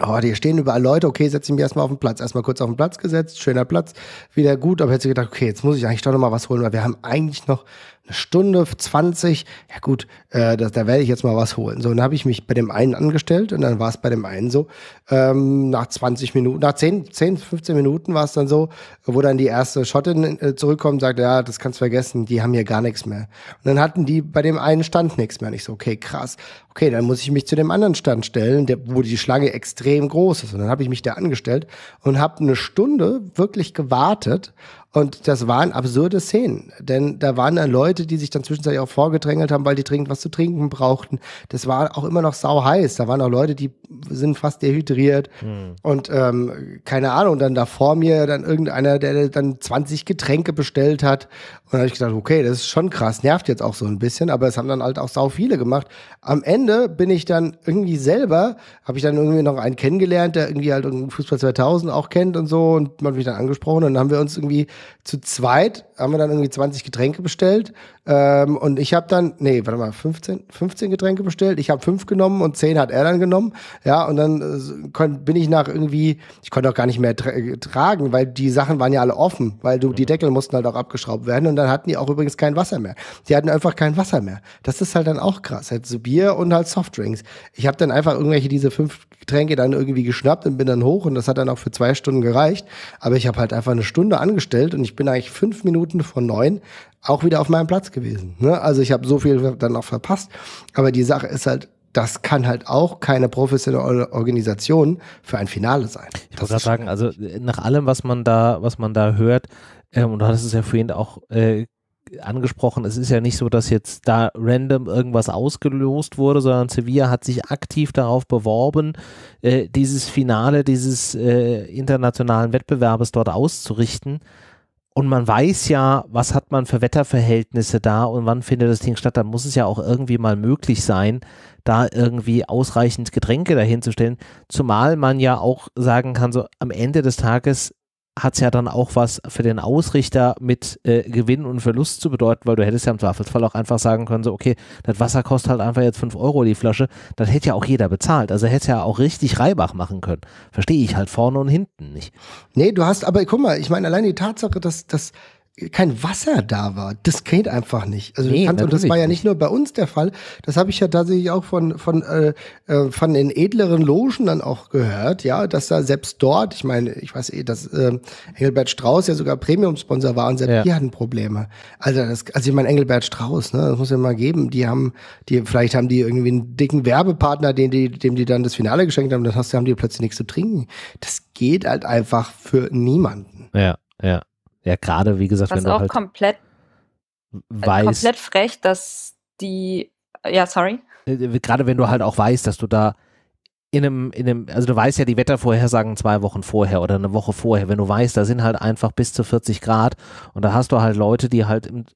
Oh, die stehen überall Leute, okay, setze ich mich erstmal auf den Platz. Erstmal kurz auf den Platz gesetzt, schöner Platz, wieder gut, aber hätte gedacht, okay, jetzt muss ich eigentlich doch nochmal was holen, weil wir haben eigentlich noch Stunde 20, ja gut, äh, da, da werde ich jetzt mal was holen. So, dann habe ich mich bei dem einen angestellt und dann war es bei dem einen so, ähm, nach 20 Minuten, nach 10, 10 15 Minuten war es dann so, wo dann die erste Schottin äh, zurückkommt und sagt, ja, das kannst vergessen, die haben hier gar nichts mehr. Und dann hatten die bei dem einen Stand nichts mehr. Und ich so, okay, krass. Okay, dann muss ich mich zu dem anderen Stand stellen, der, wo die Schlange extrem groß ist. Und dann habe ich mich da angestellt und habe eine Stunde wirklich gewartet und das waren absurde Szenen, denn da waren dann Leute, die sich dann zwischenzeitlich auch vorgedrängelt haben, weil die dringend was zu trinken brauchten. Das war auch immer noch sau heiß. Da waren auch Leute, die sind fast dehydriert hm. und ähm, keine Ahnung. Dann da vor mir dann irgendeiner, der dann 20 Getränke bestellt hat. Und da habe ich gedacht, okay, das ist schon krass, nervt jetzt auch so ein bisschen, aber es haben dann halt auch sau viele gemacht. Am Ende bin ich dann irgendwie selber, habe ich dann irgendwie noch einen kennengelernt, der irgendwie halt Fußball 2000 auch kennt und so und man hat mich dann angesprochen und dann haben wir uns irgendwie zu zweit haben wir dann irgendwie 20 Getränke bestellt. Ähm, und ich habe dann, nee, warte mal, 15, 15 Getränke bestellt. Ich habe fünf genommen und zehn hat er dann genommen. Ja, und dann äh, konnt, bin ich nach irgendwie, ich konnte auch gar nicht mehr tra äh, tragen, weil die Sachen waren ja alle offen, weil du, die mhm. Deckel mussten halt auch abgeschraubt werden. Und dann hatten die auch übrigens kein Wasser mehr. Die hatten einfach kein Wasser mehr. Das ist halt dann auch krass. Halt so Bier und halt Softdrinks. Ich habe dann einfach irgendwelche diese fünf Getränke dann irgendwie geschnappt und bin dann hoch und das hat dann auch für zwei Stunden gereicht. Aber ich habe halt einfach eine Stunde angestellt geführt und ich bin eigentlich fünf Minuten vor neun auch wieder auf meinem Platz gewesen. Ne? Also ich habe so viel dann auch verpasst. Aber die Sache ist halt, das kann halt auch keine professionelle Organisation für ein Finale sein. Ich muss gerade sagen, also äh, nach allem, was man da, was man da hört, ähm, und du hast es ja vorhin auch äh, angesprochen, es ist ja nicht so, dass jetzt da random irgendwas ausgelost wurde, sondern Sevilla hat sich aktiv darauf beworben, äh, dieses Finale dieses äh, internationalen Wettbewerbes dort auszurichten. Und man weiß ja, was hat man für Wetterverhältnisse da und wann findet das Ding statt. Dann muss es ja auch irgendwie mal möglich sein, da irgendwie ausreichend Getränke dahin zu stellen. Zumal man ja auch sagen kann, so am Ende des Tages hat es ja dann auch was für den Ausrichter mit äh, Gewinn und Verlust zu bedeuten, weil du hättest ja im Zweifelsfall auch einfach sagen können, so, okay, das Wasser kostet halt einfach jetzt 5 Euro die Flasche, das hätte ja auch jeder bezahlt, also hätte ja auch richtig Reibach machen können. Verstehe ich halt vorne und hinten nicht. Nee, du hast, aber guck mal, ich meine, allein die Tatsache, dass, dass kein Wasser da war. Das geht einfach nicht. Also nee, kannst, und das war ja nicht nur bei uns der Fall. Das habe ich ja tatsächlich auch von von äh, äh, von den edleren Logen dann auch gehört, ja, dass da selbst dort, ich meine, ich weiß eh, dass äh, Engelbert Strauß ja sogar Premium-Sponsor war und selbst ja. die hatten Probleme. Also das, also ich meine Engelbert Strauß, ne, das muss ja mal geben. Die haben, die vielleicht haben die irgendwie einen dicken Werbepartner, den die, dem die dann das Finale geschenkt haben. Dann hast du haben die plötzlich nichts zu trinken. Das geht halt einfach für niemanden. Ja, ja. Ja, gerade, wie gesagt, Was wenn du auch halt komplett, äh, weiß, komplett frech, dass die, äh, ja, sorry. Äh, gerade wenn du halt auch weißt, dass du da in einem, in einem, also du weißt ja die Wettervorhersagen zwei Wochen vorher oder eine Woche vorher, wenn du weißt, da sind halt einfach bis zu 40 Grad und da hast du halt Leute, die halt im,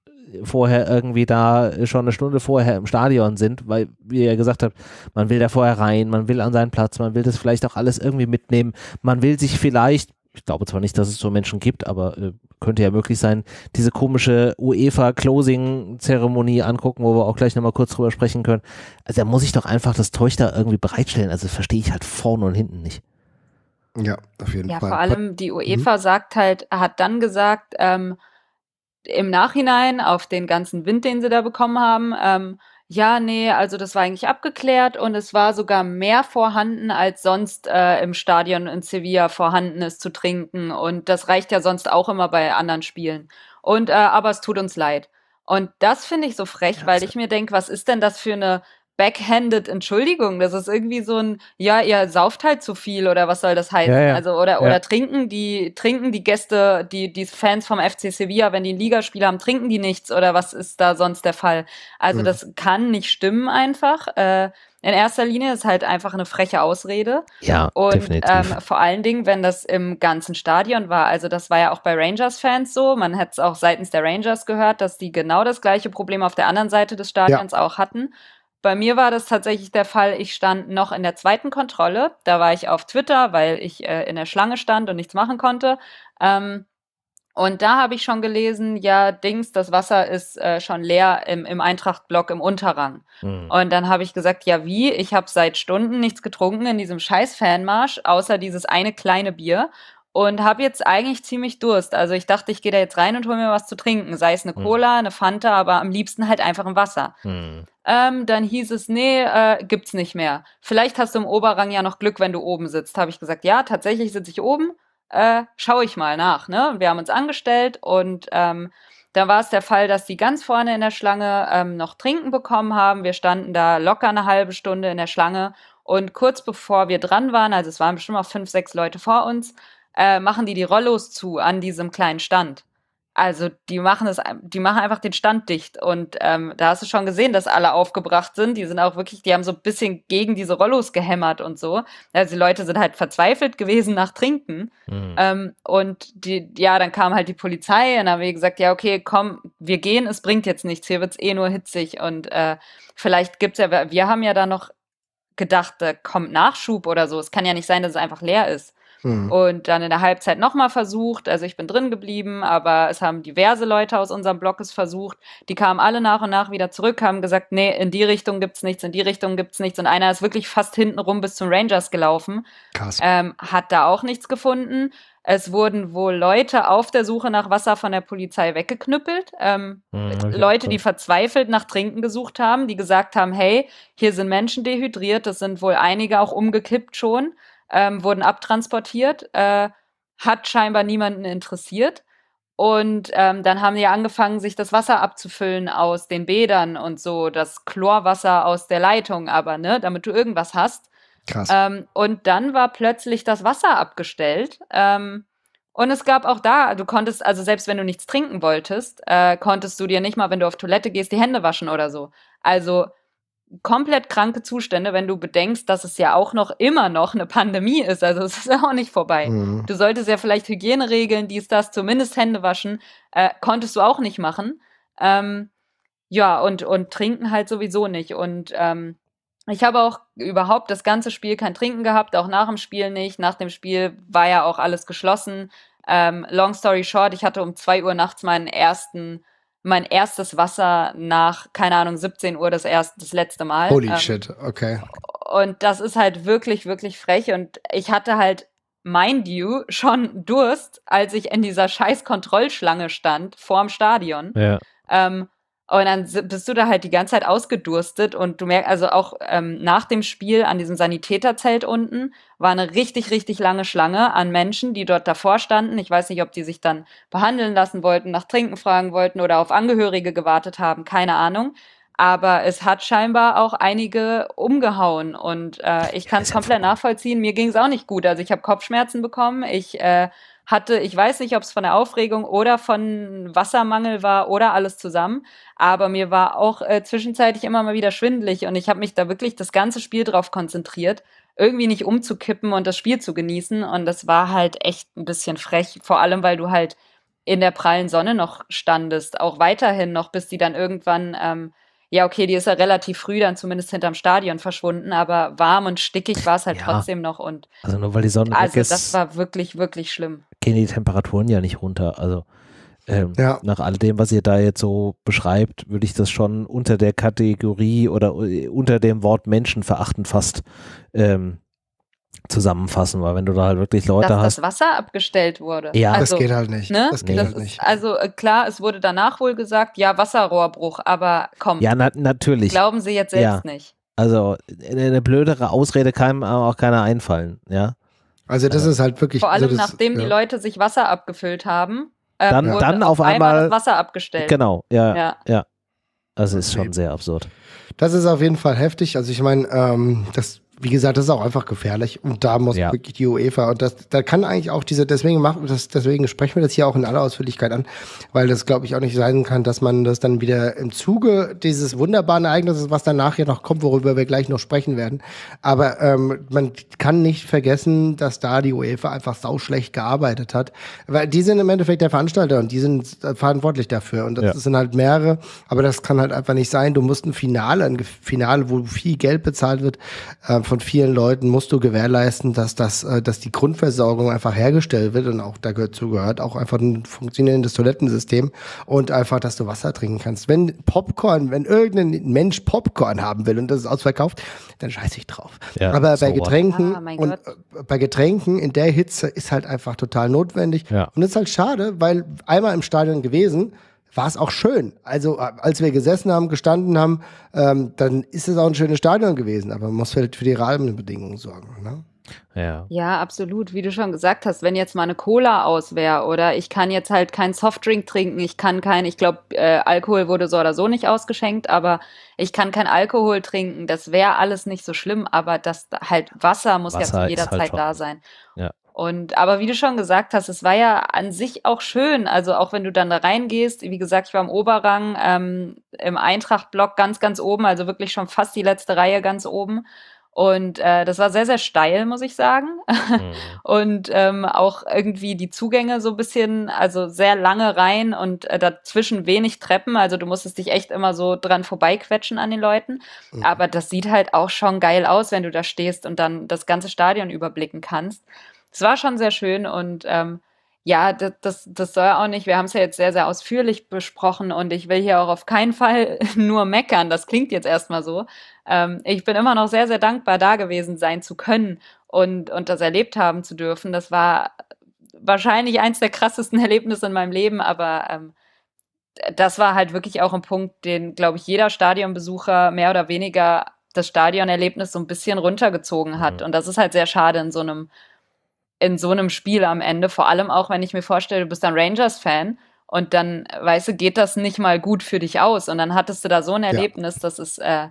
vorher irgendwie da schon eine Stunde vorher im Stadion sind, weil, wie ihr ja gesagt habt, man will da vorher rein, man will an seinen Platz, man will das vielleicht auch alles irgendwie mitnehmen, man will sich vielleicht, ich glaube zwar nicht, dass es so Menschen gibt, aber äh, könnte ja möglich sein, diese komische UEFA-Closing-Zeremonie angucken, wo wir auch gleich nochmal kurz drüber sprechen können. Also da muss ich doch einfach das Zeug da irgendwie bereitstellen. Also verstehe ich halt vorne und hinten nicht. Ja, auf jeden ja, Fall. Ja, vor allem die mhm. UEFA mhm. sagt halt, hat dann gesagt, ähm, im Nachhinein auf den ganzen Wind, den sie da bekommen haben, ähm, ja, nee, also das war eigentlich abgeklärt und es war sogar mehr vorhanden, als sonst äh, im Stadion in Sevilla vorhanden ist zu trinken. Und das reicht ja sonst auch immer bei anderen Spielen. Und äh, aber es tut uns leid. Und das finde ich so frech, ja, weil ich mir denke, was ist denn das für eine backhanded Entschuldigung. Das ist irgendwie so ein, ja, ihr sauft halt zu viel oder was soll das heißen? Ja, ja. Also, oder, ja. oder trinken die, trinken die Gäste, die, die Fans vom FC Sevilla, wenn die ein Ligaspiel haben, trinken die nichts oder was ist da sonst der Fall? Also, mhm. das kann nicht stimmen einfach. Äh, in erster Linie ist halt einfach eine freche Ausrede. Ja, und definitiv. Ähm, vor allen Dingen, wenn das im ganzen Stadion war. Also das war ja auch bei Rangers-Fans so. Man hat es auch seitens der Rangers gehört, dass die genau das gleiche Problem auf der anderen Seite des Stadions ja. auch hatten. Bei mir war das tatsächlich der Fall, ich stand noch in der zweiten Kontrolle. Da war ich auf Twitter, weil ich äh, in der Schlange stand und nichts machen konnte. Ähm, und da habe ich schon gelesen, ja, Dings, das Wasser ist äh, schon leer im, im Eintracht-Block im Unterrang. Mhm. Und dann habe ich gesagt, ja, wie? Ich habe seit Stunden nichts getrunken in diesem scheiß Fanmarsch, außer dieses eine kleine Bier und habe jetzt eigentlich ziemlich Durst. Also ich dachte, ich gehe da jetzt rein und hole mir was zu trinken, sei es eine hm. Cola, eine Fanta, aber am liebsten halt einfach ein Wasser. Hm. Ähm, dann hieß es, nee, äh, gibt's nicht mehr. Vielleicht hast du im Oberrang ja noch Glück, wenn du oben sitzt. Habe ich gesagt, ja, tatsächlich sitze ich oben, äh, schaue ich mal nach. Ne? Wir haben uns angestellt und ähm, da war es der Fall, dass die ganz vorne in der Schlange ähm, noch Trinken bekommen haben. Wir standen da locker eine halbe Stunde in der Schlange und kurz bevor wir dran waren, also es waren bestimmt auch fünf, sechs Leute vor uns, äh, machen die die Rollos zu an diesem kleinen Stand. Also die machen es, die machen einfach den Stand dicht. Und ähm, da hast du schon gesehen, dass alle aufgebracht sind. Die sind auch wirklich, die haben so ein bisschen gegen diese Rollos gehämmert und so. Also die Leute sind halt verzweifelt gewesen nach Trinken. Mhm. Ähm, und die, ja, dann kam halt die Polizei und haben wir gesagt, ja, okay, komm, wir gehen, es bringt jetzt nichts, hier wird's eh nur hitzig. Und äh, vielleicht gibt's ja, wir haben ja da noch gedacht, da kommt Nachschub oder so. Es kann ja nicht sein, dass es einfach leer ist. Hm. Und dann in der Halbzeit nochmal versucht. Also ich bin drin geblieben, aber es haben diverse Leute aus unserem Block es versucht. Die kamen alle nach und nach wieder zurück, haben gesagt, nee, in die Richtung gibt's nichts, in die Richtung gibt's nichts. Und einer ist wirklich fast hinten rum bis zum Rangers gelaufen. Krass. Ähm, hat da auch nichts gefunden. Es wurden wohl Leute auf der Suche nach Wasser von der Polizei weggeknüppelt. Ähm, mhm, Leute, die verzweifelt nach Trinken gesucht haben, die gesagt haben, hey, hier sind Menschen dehydriert, es sind wohl einige auch umgekippt schon ähm, wurden abtransportiert, äh, hat scheinbar niemanden interessiert. Und ähm, dann haben die angefangen, sich das Wasser abzufüllen aus den Bädern und so, das Chlorwasser aus der Leitung, aber ne, damit du irgendwas hast. Krass. Ähm, und dann war plötzlich das Wasser abgestellt. Ähm, und es gab auch da, du konntest, also selbst wenn du nichts trinken wolltest, äh, konntest du dir nicht mal, wenn du auf Toilette gehst, die Hände waschen oder so. Also komplett kranke Zustände, wenn du bedenkst, dass es ja auch noch immer noch eine Pandemie ist. Also es ist ja auch nicht vorbei. Mhm. Du solltest ja vielleicht Hygieneregeln, dies, das, zumindest Hände waschen, äh, konntest du auch nicht machen. Ähm, ja, und, und trinken halt sowieso nicht. Und ähm, ich habe auch überhaupt das ganze Spiel kein Trinken gehabt, auch nach dem Spiel nicht. Nach dem Spiel war ja auch alles geschlossen. Ähm, long story short, ich hatte um zwei Uhr nachts meinen ersten mein erstes Wasser nach, keine Ahnung, 17 Uhr das, erste, das letzte Mal. Holy ähm, shit, okay. Und das ist halt wirklich, wirklich frech. Und ich hatte halt, mind you, schon Durst, als ich in dieser scheiß Kontrollschlange stand vorm Stadion. Ja. Ähm, und dann bist du da halt die ganze Zeit ausgedurstet und du merkst, also auch ähm, nach dem Spiel an diesem Sanitäterzelt unten war eine richtig, richtig lange Schlange an Menschen, die dort davor standen. Ich weiß nicht, ob die sich dann behandeln lassen wollten, nach Trinken fragen wollten oder auf Angehörige gewartet haben, keine Ahnung. Aber es hat scheinbar auch einige umgehauen und äh, ich kann es komplett nachvollziehen. Mir ging es auch nicht gut. Also ich habe Kopfschmerzen bekommen, ich äh, hatte, ich weiß nicht, ob es von der Aufregung oder von Wassermangel war oder alles zusammen, aber mir war auch äh, zwischenzeitlich immer mal wieder schwindelig und ich habe mich da wirklich das ganze Spiel drauf konzentriert, irgendwie nicht umzukippen und das Spiel zu genießen und das war halt echt ein bisschen frech, vor allem weil du halt in der prallen Sonne noch standest, auch weiterhin noch, bis die dann irgendwann, ähm, ja, okay, die ist ja relativ früh dann zumindest hinterm Stadion verschwunden, aber warm und stickig war es halt ja. trotzdem noch und. Also nur weil die Sonne also weg ist. Also das war wirklich, wirklich schlimm gehen die Temperaturen ja nicht runter. Also ähm, ja. nach all dem, was ihr da jetzt so beschreibt, würde ich das schon unter der Kategorie oder äh, unter dem Wort Menschenverachtend fast ähm, zusammenfassen, weil wenn du da halt wirklich Leute dass hast. Dass das Wasser abgestellt wurde. Ja, also, das geht halt nicht. Ne? Das geht das halt ist, Also äh, klar, es wurde danach wohl gesagt, ja, Wasserrohrbruch, aber komm. Ja, na natürlich. Glauben sie jetzt selbst ja. nicht. Also eine blödere Ausrede kann einem auch keiner einfallen, ja. Also das also ist halt wirklich. Vor allem also das, nachdem ja. die Leute sich Wasser abgefüllt haben. Äh, dann, dann auf, auf einmal, einmal Wasser abgestellt. Genau, ja, ja. ja. Also ist schon sehr absurd. Das ist auf jeden Fall heftig. Also ich meine, ähm, das wie gesagt, das ist auch einfach gefährlich und da muss ja. wirklich die UEFA und das, da kann eigentlich auch diese, deswegen machen, das, deswegen sprechen wir das hier auch in aller Ausführlichkeit an, weil das glaube ich auch nicht sein kann, dass man das dann wieder im Zuge dieses wunderbaren Ereignisses, was danach ja noch kommt, worüber wir gleich noch sprechen werden, aber ähm, man kann nicht vergessen, dass da die UEFA einfach sauschlecht gearbeitet hat, weil die sind im Endeffekt der Veranstalter und die sind äh, verantwortlich dafür und das ja. sind halt mehrere, aber das kann halt einfach nicht sein, du musst ein Finale, ein Finale, wo viel Geld bezahlt wird, äh, von vielen Leuten musst du gewährleisten, dass das, äh, dass die Grundversorgung einfach hergestellt wird und auch dazu gehört auch einfach ein funktionierendes Toilettensystem und einfach, dass du Wasser trinken kannst. Wenn Popcorn, wenn irgendein Mensch Popcorn haben will und das ist ausverkauft, dann scheiße ich drauf. Ja, Aber bei Getränken ah, und äh, bei Getränken in der Hitze ist halt einfach total notwendig ja. und ist halt schade, weil einmal im Stadion gewesen war es auch schön. Also äh, als wir gesessen haben, gestanden haben, ähm, dann ist es auch ein schönes Stadion gewesen. Aber man muss für, für die Rahmenbedingungen sorgen. Ne? Ja. ja, absolut. Wie du schon gesagt hast, wenn jetzt mal eine Cola aus wäre oder ich kann jetzt halt keinen Softdrink trinken, ich kann kein, ich glaube, äh, Alkohol wurde so oder so nicht ausgeschenkt, aber ich kann kein Alkohol trinken, das wäre alles nicht so schlimm, aber das halt Wasser muss Wasser ja zu jeder halt da sein. Ja. Und aber wie du schon gesagt hast, es war ja an sich auch schön. Also auch wenn du dann da reingehst, wie gesagt, ich war im Oberrang, ähm, im Eintracht-Block ganz, ganz oben, also wirklich schon fast die letzte Reihe ganz oben. Und äh, das war sehr, sehr steil, muss ich sagen. Mhm. Und ähm, auch irgendwie die Zugänge so ein bisschen, also sehr lange rein und äh, dazwischen wenig Treppen. Also du musstest dich echt immer so dran vorbeiquetschen an den Leuten. Mhm. Aber das sieht halt auch schon geil aus, wenn du da stehst und dann das ganze Stadion überblicken kannst es war schon sehr schön und ähm, ja, das, das, das soll auch nicht. Wir haben es ja jetzt sehr, sehr ausführlich besprochen und ich will hier auch auf keinen Fall nur meckern. Das klingt jetzt erstmal so. Ähm, ich bin immer noch sehr, sehr dankbar, da gewesen sein zu können und, und das erlebt haben zu dürfen. Das war wahrscheinlich eins der krassesten Erlebnisse in meinem Leben, aber ähm, das war halt wirklich auch ein Punkt, den, glaube ich, jeder Stadionbesucher mehr oder weniger das Stadionerlebnis so ein bisschen runtergezogen hat. Mhm. Und das ist halt sehr schade in so einem in so einem Spiel am Ende, vor allem auch, wenn ich mir vorstelle, du bist ein Rangers-Fan und dann, weißt du, geht das nicht mal gut für dich aus und dann hattest du da so ein Erlebnis, ja. dass es, äh,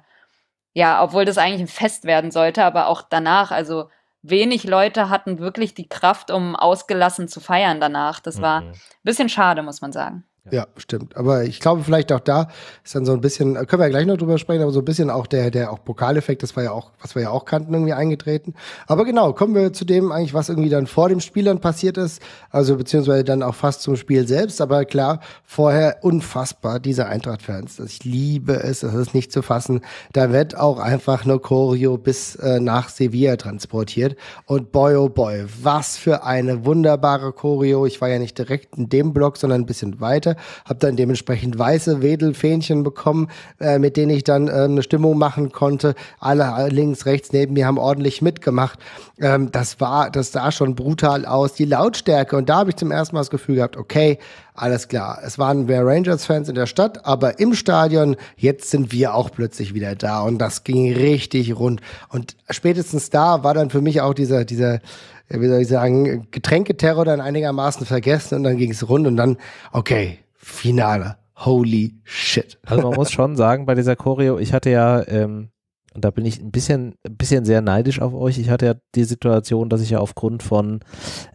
ja, obwohl das eigentlich ein Fest werden sollte, aber auch danach, also wenig Leute hatten wirklich die Kraft, um ausgelassen zu feiern danach. Das war ein mhm. bisschen schade, muss man sagen. Ja, stimmt. Aber ich glaube, vielleicht auch da ist dann so ein bisschen, äh, können wir ja gleich noch drüber sprechen, aber so ein bisschen auch der, der auch Pokaleffekt, das war ja auch, was wir ja auch kannten, irgendwie eingetreten. Aber genau, kommen wir zu dem eigentlich, was irgendwie dann vor dem Spiel dann passiert ist, also beziehungsweise dann auch fast zum Spiel selbst, aber klar, vorher unfassbar, diese Eintracht-Fans. Also ich liebe es, das ist nicht zu fassen. Da wird auch einfach nur Choreo bis äh, nach Sevilla transportiert. Und boy, oh boy, was für eine wunderbare Choreo. Ich war ja nicht direkt in dem Block, sondern ein bisschen weiter habe dann dementsprechend weiße Wedelfähnchen bekommen, äh, mit denen ich dann äh, eine Stimmung machen konnte. Alle äh, links, rechts neben mir haben ordentlich mitgemacht. Ähm, das war, das sah schon brutal aus. Die Lautstärke und da habe ich zum ersten Mal das Gefühl gehabt, okay, alles klar. Es waren mehr Rangers-Fans in der Stadt, aber im Stadion, jetzt sind wir auch plötzlich wieder da und das ging richtig rund. Und spätestens da war dann für mich auch dieser, dieser, wie soll ich sagen, Getränketerror dann einigermaßen vergessen und dann ging es rund und dann, okay, Finale. Holy shit. Also man muss schon sagen, bei dieser Choreo, ich hatte ja, ähm, und da bin ich ein bisschen, ein bisschen sehr neidisch auf euch, ich hatte ja die Situation, dass ich ja aufgrund von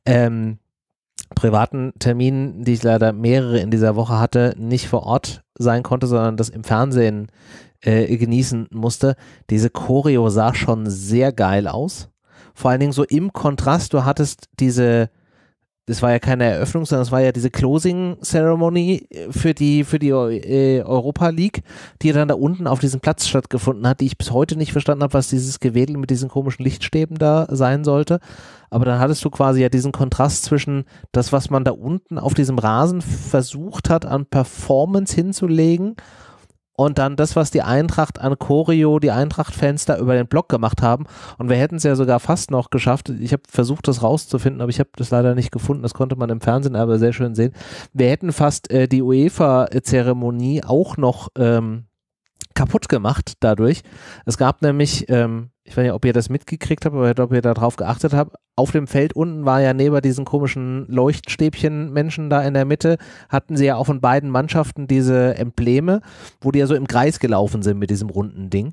ähm, privaten Terminen, die ich leider mehrere in dieser Woche hatte, nicht vor Ort sein konnte, sondern das im Fernsehen äh, genießen musste. Diese Choreo sah schon sehr geil aus. Vor allen Dingen so im Kontrast, du hattest diese das war ja keine Eröffnung, sondern es war ja diese Closing Ceremony äh, für die, für die äh, Europa League, die dann da unten auf diesem Platz stattgefunden hat, die ich bis heute nicht verstanden habe, was dieses Gewedel mit diesen komischen Lichtstäben da sein sollte. Aber dann hattest du quasi ja diesen Kontrast zwischen das, was man da unten auf diesem Rasen versucht hat, an Performance hinzulegen und dann das, was die Eintracht an Choreo, die Eintracht-Fans da über den Block gemacht haben. Und wir hätten es ja sogar fast noch geschafft. Ich habe versucht, das rauszufinden, aber ich habe das leider nicht gefunden. Das konnte man im Fernsehen aber sehr schön sehen. Wir hätten fast äh, die UEFA-Zeremonie auch noch ähm, kaputt gemacht dadurch. Es gab nämlich ähm, ich weiß nicht, ob ihr das mitgekriegt habt oder ob ihr darauf geachtet habt, auf dem Feld unten war ja neben diesen komischen Leuchtstäbchen-Menschen da in der Mitte, hatten sie ja auch von beiden Mannschaften diese Embleme, wo die ja so im Kreis gelaufen sind mit diesem runden Ding.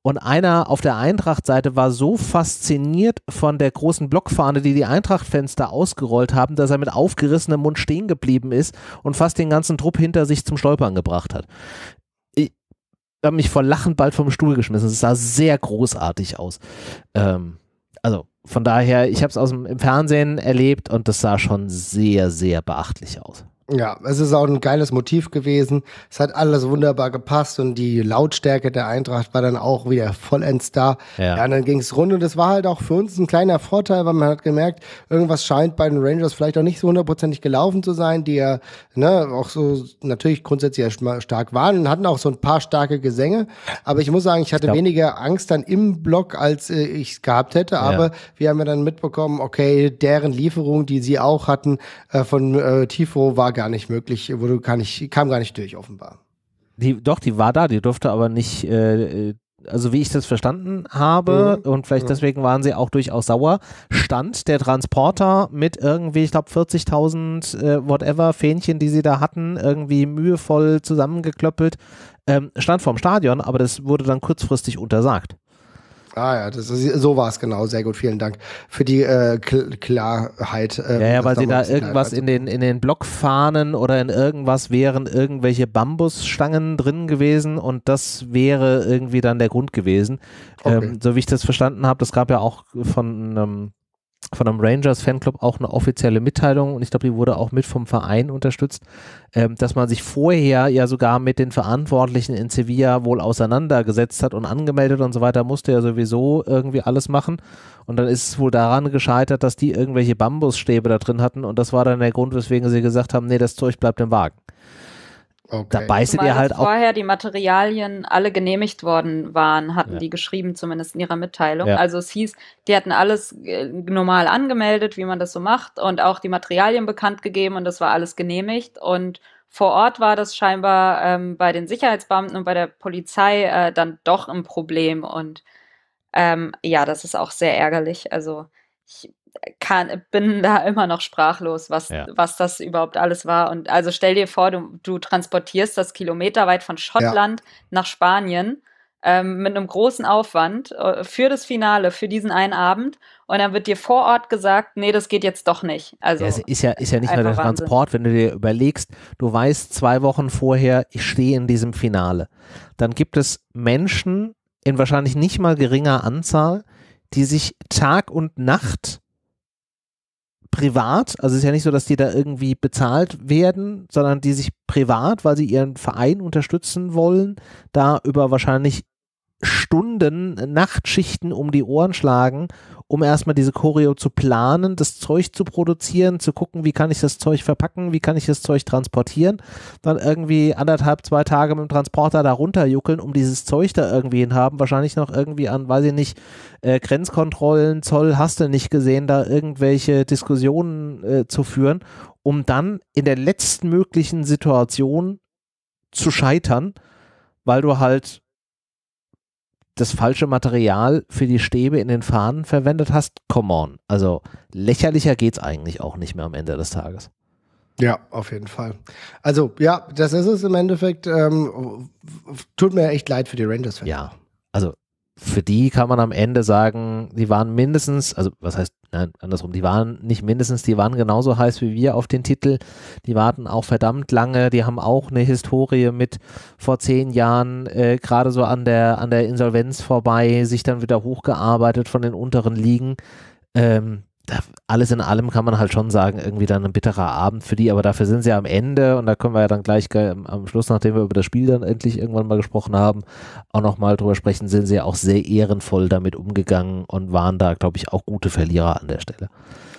Und einer auf der Eintracht-Seite war so fasziniert von der großen Blockfahne, die die eintracht fenster ausgerollt haben, dass er mit aufgerissenem Mund stehen geblieben ist und fast den ganzen Trupp hinter sich zum Stolpern gebracht hat habe mich vor Lachen bald vom Stuhl geschmissen. Es sah sehr großartig aus. Ähm, also von daher, ich habe es aus dem, im Fernsehen erlebt und das sah schon sehr, sehr beachtlich aus. Ja, es ist auch ein geiles Motiv gewesen. Es hat alles wunderbar gepasst und die Lautstärke der Eintracht war dann auch wieder vollends da. Ja, ja dann ging es rund und das war halt auch für uns ein kleiner Vorteil, weil man hat gemerkt, irgendwas scheint bei den Rangers vielleicht auch nicht so hundertprozentig gelaufen zu sein, die ja ne, auch so natürlich grundsätzlich erstmal stark waren und hatten auch so ein paar starke Gesänge. Aber ich muss sagen, ich hatte ich weniger Angst dann im Block, als äh, ich es gehabt hätte. Aber ja. wir haben ja dann mitbekommen, okay, deren Lieferung, die sie auch hatten äh, von äh, Tifo, war gar nicht möglich, wurde gar nicht, kam gar nicht durch, offenbar. Die, doch, die war da, die durfte aber nicht, äh, äh, also wie ich das verstanden habe, mhm. und vielleicht mhm. deswegen waren sie auch durchaus sauer, stand der Transporter mit irgendwie, ich glaube, 40.000 äh, whatever Fähnchen, die sie da hatten, irgendwie mühevoll zusammengeklöppelt, ähm, stand vorm Stadion, aber das wurde dann kurzfristig untersagt. Ah ja, das ist, so war es genau. Sehr gut, vielen Dank für die äh, Kl Klarheit. Äh, ja, ja, weil sie da irgendwas also in den, in den Blockfahnen oder in irgendwas wären irgendwelche Bambusstangen drin gewesen und das wäre irgendwie dann der Grund gewesen. Okay. Ähm, so wie ich das verstanden habe, das gab ja auch von einem von einem Rangers Fanclub auch eine offizielle Mitteilung und ich glaube, die wurde auch mit vom Verein unterstützt, ähm, dass man sich vorher ja sogar mit den Verantwortlichen in Sevilla wohl auseinandergesetzt hat und angemeldet und so weiter, musste ja sowieso irgendwie alles machen. Und dann ist es wohl daran gescheitert, dass die irgendwelche Bambusstäbe da drin hatten und das war dann der Grund, weswegen sie gesagt haben, nee, das Zeug bleibt im Wagen. Okay. Da beißet ihr halt auch. Vorher die Materialien alle genehmigt worden waren, hatten ja. die geschrieben, zumindest in ihrer Mitteilung. Ja. Also es hieß, die hatten alles äh, normal angemeldet, wie man das so macht, und auch die Materialien bekannt gegeben und das war alles genehmigt. Und vor Ort war das scheinbar ähm, bei den Sicherheitsbeamten und bei der Polizei äh, dann doch ein Problem. Und ähm, ja, das ist auch sehr ärgerlich. Also ich kann, bin da immer noch sprachlos, was, ja. was das überhaupt alles war. Und also stell dir vor, du, du transportierst das kilometerweit von Schottland ja. nach Spanien ähm, mit einem großen Aufwand äh, für das Finale, für diesen einen Abend. Und dann wird dir vor Ort gesagt, nee, das geht jetzt doch nicht. Also ja, ist ja, ist ja nicht nur der Wahnsinn. Transport, wenn du dir überlegst, du weißt zwei Wochen vorher, ich stehe in diesem Finale. Dann gibt es Menschen in wahrscheinlich nicht mal geringer Anzahl, die sich Tag und Nacht privat, also es ist ja nicht so, dass die da irgendwie bezahlt werden, sondern die sich privat, weil sie ihren Verein unterstützen wollen, da über wahrscheinlich Stunden Nachtschichten um die Ohren schlagen, um erstmal diese Choreo zu planen, das Zeug zu produzieren, zu gucken, wie kann ich das Zeug verpacken, wie kann ich das Zeug transportieren, dann irgendwie anderthalb, zwei Tage mit dem Transporter da runterjuckeln, um dieses Zeug da irgendwie hinhaben, wahrscheinlich noch irgendwie an, weiß ich nicht, äh, Grenzkontrollen, Zoll, hast du nicht gesehen, da irgendwelche Diskussionen äh, zu führen, um dann in der letzten möglichen Situation zu scheitern, weil du halt das falsche Material für die Stäbe in den Fahnen verwendet hast, come on. Also lächerlicher geht's eigentlich auch nicht mehr am Ende des Tages. Ja, auf jeden Fall. Also ja, das ist es im Endeffekt. Ähm, tut mir echt leid für die Rangers. -Fan. Ja, also für die kann man am Ende sagen, die waren mindestens, also was heißt, nein, andersrum, die waren nicht mindestens, die waren genauso heiß wie wir auf den Titel. Die warten auch verdammt lange, die haben auch eine Historie mit vor zehn Jahren äh, gerade so an der, an der Insolvenz vorbei, sich dann wieder hochgearbeitet von den unteren Ligen. Ähm, alles in allem kann man halt schon sagen, irgendwie dann ein bitterer Abend für die, aber dafür sind sie am Ende und da können wir ja dann gleich am Schluss, nachdem wir über das Spiel dann endlich irgendwann mal gesprochen haben, auch nochmal drüber sprechen, sind sie ja auch sehr ehrenvoll damit umgegangen und waren da, glaube ich, auch gute Verlierer an der Stelle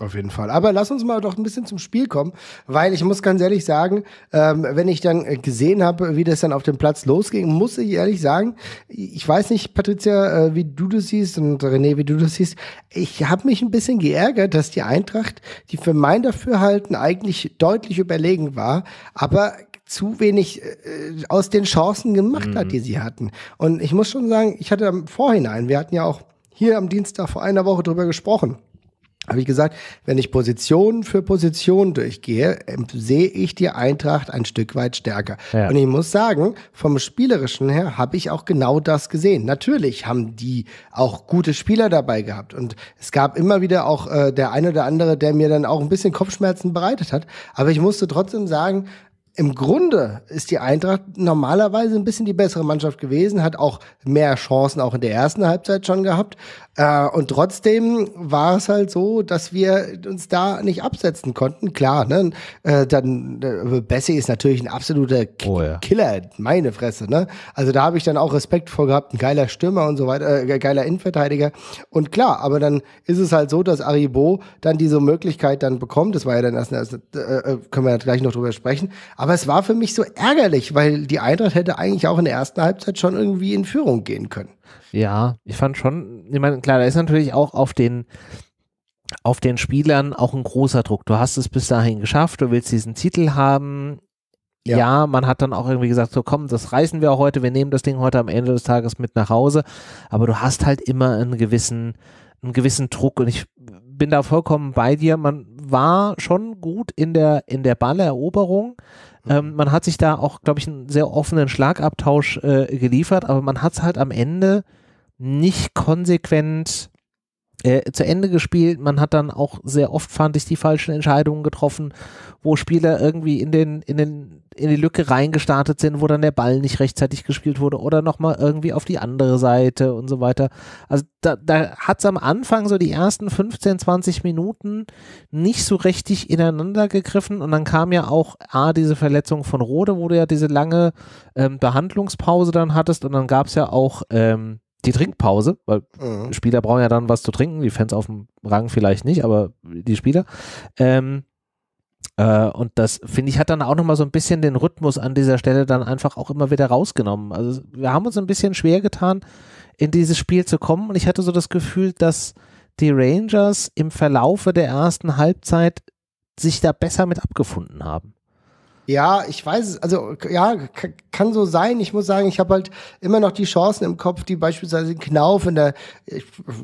auf jeden Fall. Aber lass uns mal doch ein bisschen zum Spiel kommen, weil ich muss ganz ehrlich sagen, ähm, wenn ich dann gesehen habe, wie das dann auf dem Platz losging, muss ich ehrlich sagen, ich weiß nicht, Patricia, äh, wie du das siehst und René, wie du das siehst, ich habe mich ein bisschen geärgert, dass die Eintracht, die für mein Dafürhalten eigentlich deutlich überlegen war, aber zu wenig äh, aus den Chancen gemacht mhm. hat, die sie hatten. Und ich muss schon sagen, ich hatte im Vorhinein, wir hatten ja auch hier am Dienstag vor einer Woche drüber gesprochen habe ich gesagt, wenn ich Position für Position durchgehe, ähm, sehe ich die Eintracht ein Stück weit stärker. Ja. Und ich muss sagen, vom Spielerischen her habe ich auch genau das gesehen. Natürlich haben die auch gute Spieler dabei gehabt. Und es gab immer wieder auch äh, der eine oder andere, der mir dann auch ein bisschen Kopfschmerzen bereitet hat. Aber ich musste trotzdem sagen, im Grunde ist die Eintracht normalerweise ein bisschen die bessere Mannschaft gewesen, hat auch mehr Chancen auch in der ersten Halbzeit schon gehabt. Äh, und trotzdem war es halt so, dass wir uns da nicht absetzen konnten. Klar, ne? Äh, dann äh, Bessie ist natürlich ein absoluter K oh, ja. Killer, meine Fresse. Ne? Also da habe ich dann auch Respekt vor gehabt, ein geiler Stürmer und so weiter, äh, geiler Innenverteidiger. Und klar, aber dann ist es halt so, dass Aribo dann diese Möglichkeit dann bekommt. Das war ja dann erst, erst äh, äh können wir gleich noch drüber sprechen. Aber es war für mich so ärgerlich, weil die Eintracht hätte eigentlich auch in der ersten Halbzeit schon irgendwie in Führung gehen können. Ja, ich fand schon, ich meine, klar, da ist natürlich auch auf den, auf den Spielern auch ein großer Druck. Du hast es bis dahin geschafft, du willst diesen Titel haben. Ja. ja. man hat dann auch irgendwie gesagt, so komm, das reißen wir auch heute, wir nehmen das Ding heute am Ende des Tages mit nach Hause. Aber du hast halt immer einen gewissen, einen gewissen Druck und ich bin da vollkommen bei dir. Man war schon gut in der, in der Balleroberung. Mhm. Ähm, man hat sich da auch, glaube ich, einen sehr offenen Schlagabtausch äh, geliefert, aber man hat es halt am Ende nicht konsequent äh, zu Ende gespielt. Man hat dann auch sehr oft, fand ich, die falschen Entscheidungen getroffen, wo Spieler irgendwie in den, in den, in die Lücke reingestartet sind, wo dann der Ball nicht rechtzeitig gespielt wurde oder nochmal irgendwie auf die andere Seite und so weiter. Also da, da hat es am Anfang so die ersten 15, 20 Minuten nicht so richtig ineinander gegriffen und dann kam ja auch A, diese Verletzung von Rode, wo du ja diese lange ähm, Behandlungspause dann hattest und dann gab es ja auch ähm, die Trinkpause, weil mhm. Spieler brauchen ja dann was zu trinken, die Fans auf dem Rang vielleicht nicht, aber die Spieler. Ähm, äh, und das, finde ich, hat dann auch nochmal so ein bisschen den Rhythmus an dieser Stelle dann einfach auch immer wieder rausgenommen. Also wir haben uns ein bisschen schwer getan, in dieses Spiel zu kommen und ich hatte so das Gefühl, dass die Rangers im Verlaufe der ersten Halbzeit sich da besser mit abgefunden haben. Ja, ich weiß es, also ja, kann so sein. Ich muss sagen, ich habe halt immer noch die Chancen im Kopf, die beispielsweise Knauf in der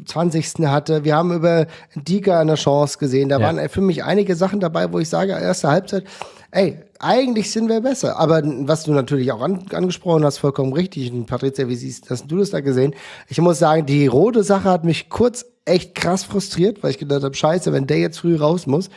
20. hatte. Wir haben über Dika eine Chance gesehen. Da ja. waren für mich einige Sachen dabei, wo ich sage, erste Halbzeit, ey, eigentlich sind wir besser. Aber was du natürlich auch an, angesprochen hast, vollkommen richtig. Und Patricia, wie siehst du das da gesehen? Ich muss sagen, die rote Sache hat mich kurz echt krass frustriert, weil ich gedacht habe, scheiße, wenn der jetzt früh raus muss.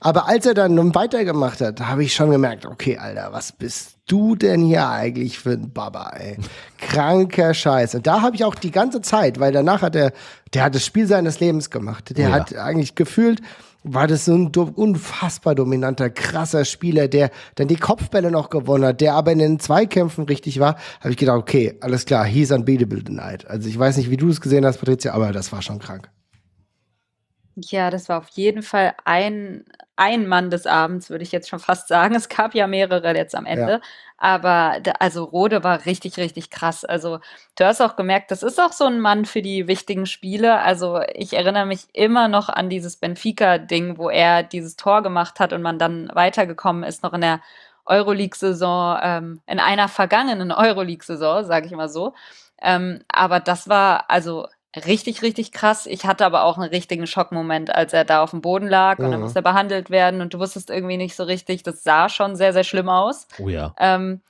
Aber als er dann nun weitergemacht hat, habe ich schon gemerkt, okay, Alter, was bist du denn hier eigentlich für ein Baba, ey? Kranker Scheiß. Und da habe ich auch die ganze Zeit, weil danach hat er, der hat das Spiel seines Lebens gemacht. Der ja. hat eigentlich gefühlt, war das so ein unfassbar dominanter, krasser Spieler, der dann die Kopfbälle noch gewonnen hat, der aber in den Zweikämpfen richtig war, habe ich gedacht, okay, alles klar, he's unbeatable tonight. Also ich weiß nicht, wie du es gesehen hast, Patricia, aber das war schon krank. Ja, das war auf jeden Fall ein, ein Mann des Abends, würde ich jetzt schon fast sagen. Es gab ja mehrere jetzt am Ende. Ja. Aber da, also Rode war richtig, richtig krass. Also du hast auch gemerkt, das ist auch so ein Mann für die wichtigen Spiele. Also ich erinnere mich immer noch an dieses Benfica-Ding, wo er dieses Tor gemacht hat und man dann weitergekommen ist, noch in der Euroleague-Saison, ähm, in einer vergangenen Euroleague-Saison, sage ich mal so. Ähm, aber das war also richtig, richtig krass. Ich hatte aber auch einen richtigen Schockmoment, als er da auf dem Boden lag mhm. und dann mhm. musste er behandelt werden und du wusstest irgendwie nicht so richtig. Das sah schon sehr, sehr schlimm aus. Oh ja. Ähm,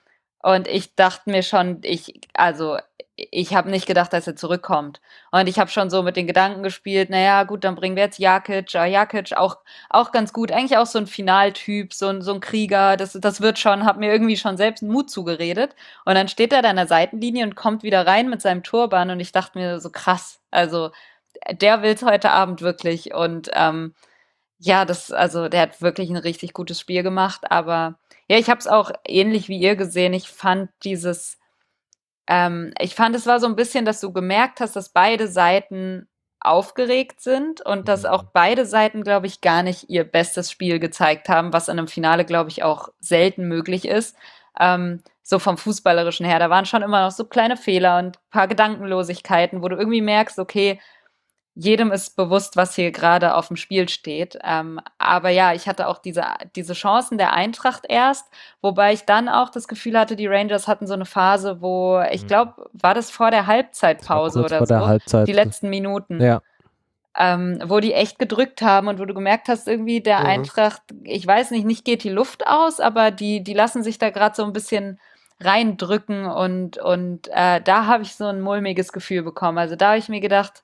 und ich dachte mir schon, ich, also ich habe nicht gedacht, dass er zurückkommt. Und ich habe schon so mit den Gedanken gespielt, naja, gut, dann bringen wir jetzt Jakic. ja, Jakic auch, auch ganz gut. Eigentlich auch so ein Finaltyp, so ein, so ein Krieger. Das, das wird schon, hab mir irgendwie schon selbst Mut zugeredet. Und dann steht er da an der Seitenlinie und kommt wieder rein mit seinem Turban. Und ich dachte mir so krass, also der will's heute Abend wirklich. Und ähm, ja, das, also der hat wirklich ein richtig gutes Spiel gemacht, aber ja, ich habe es auch ähnlich wie ihr gesehen. Ich fand dieses, ähm, ich fand, es war so ein bisschen, dass du gemerkt hast, dass beide Seiten aufgeregt sind und mhm. dass auch beide Seiten, glaube ich, gar nicht ihr bestes Spiel gezeigt haben, was in einem Finale, glaube ich, auch selten möglich ist. Ähm, so vom Fußballerischen her. Da waren schon immer noch so kleine Fehler und ein paar Gedankenlosigkeiten, wo du irgendwie merkst, okay, jedem ist bewusst, was hier gerade auf dem Spiel steht. Ähm, aber ja, ich hatte auch diese, diese Chancen der Eintracht erst, wobei ich dann auch das Gefühl hatte, die Rangers hatten so eine Phase, wo ich mhm. glaube, war das vor der Halbzeitpause oder so, Halbzeit. die letzten Minuten. Ja. Ähm, wo die echt gedrückt haben und wo du gemerkt hast, irgendwie der mhm. Eintracht, ich weiß nicht, nicht geht die Luft aus, aber die, die lassen sich da gerade so ein bisschen reindrücken und, und äh, da habe ich so ein mulmiges Gefühl bekommen. Also da habe ich mir gedacht,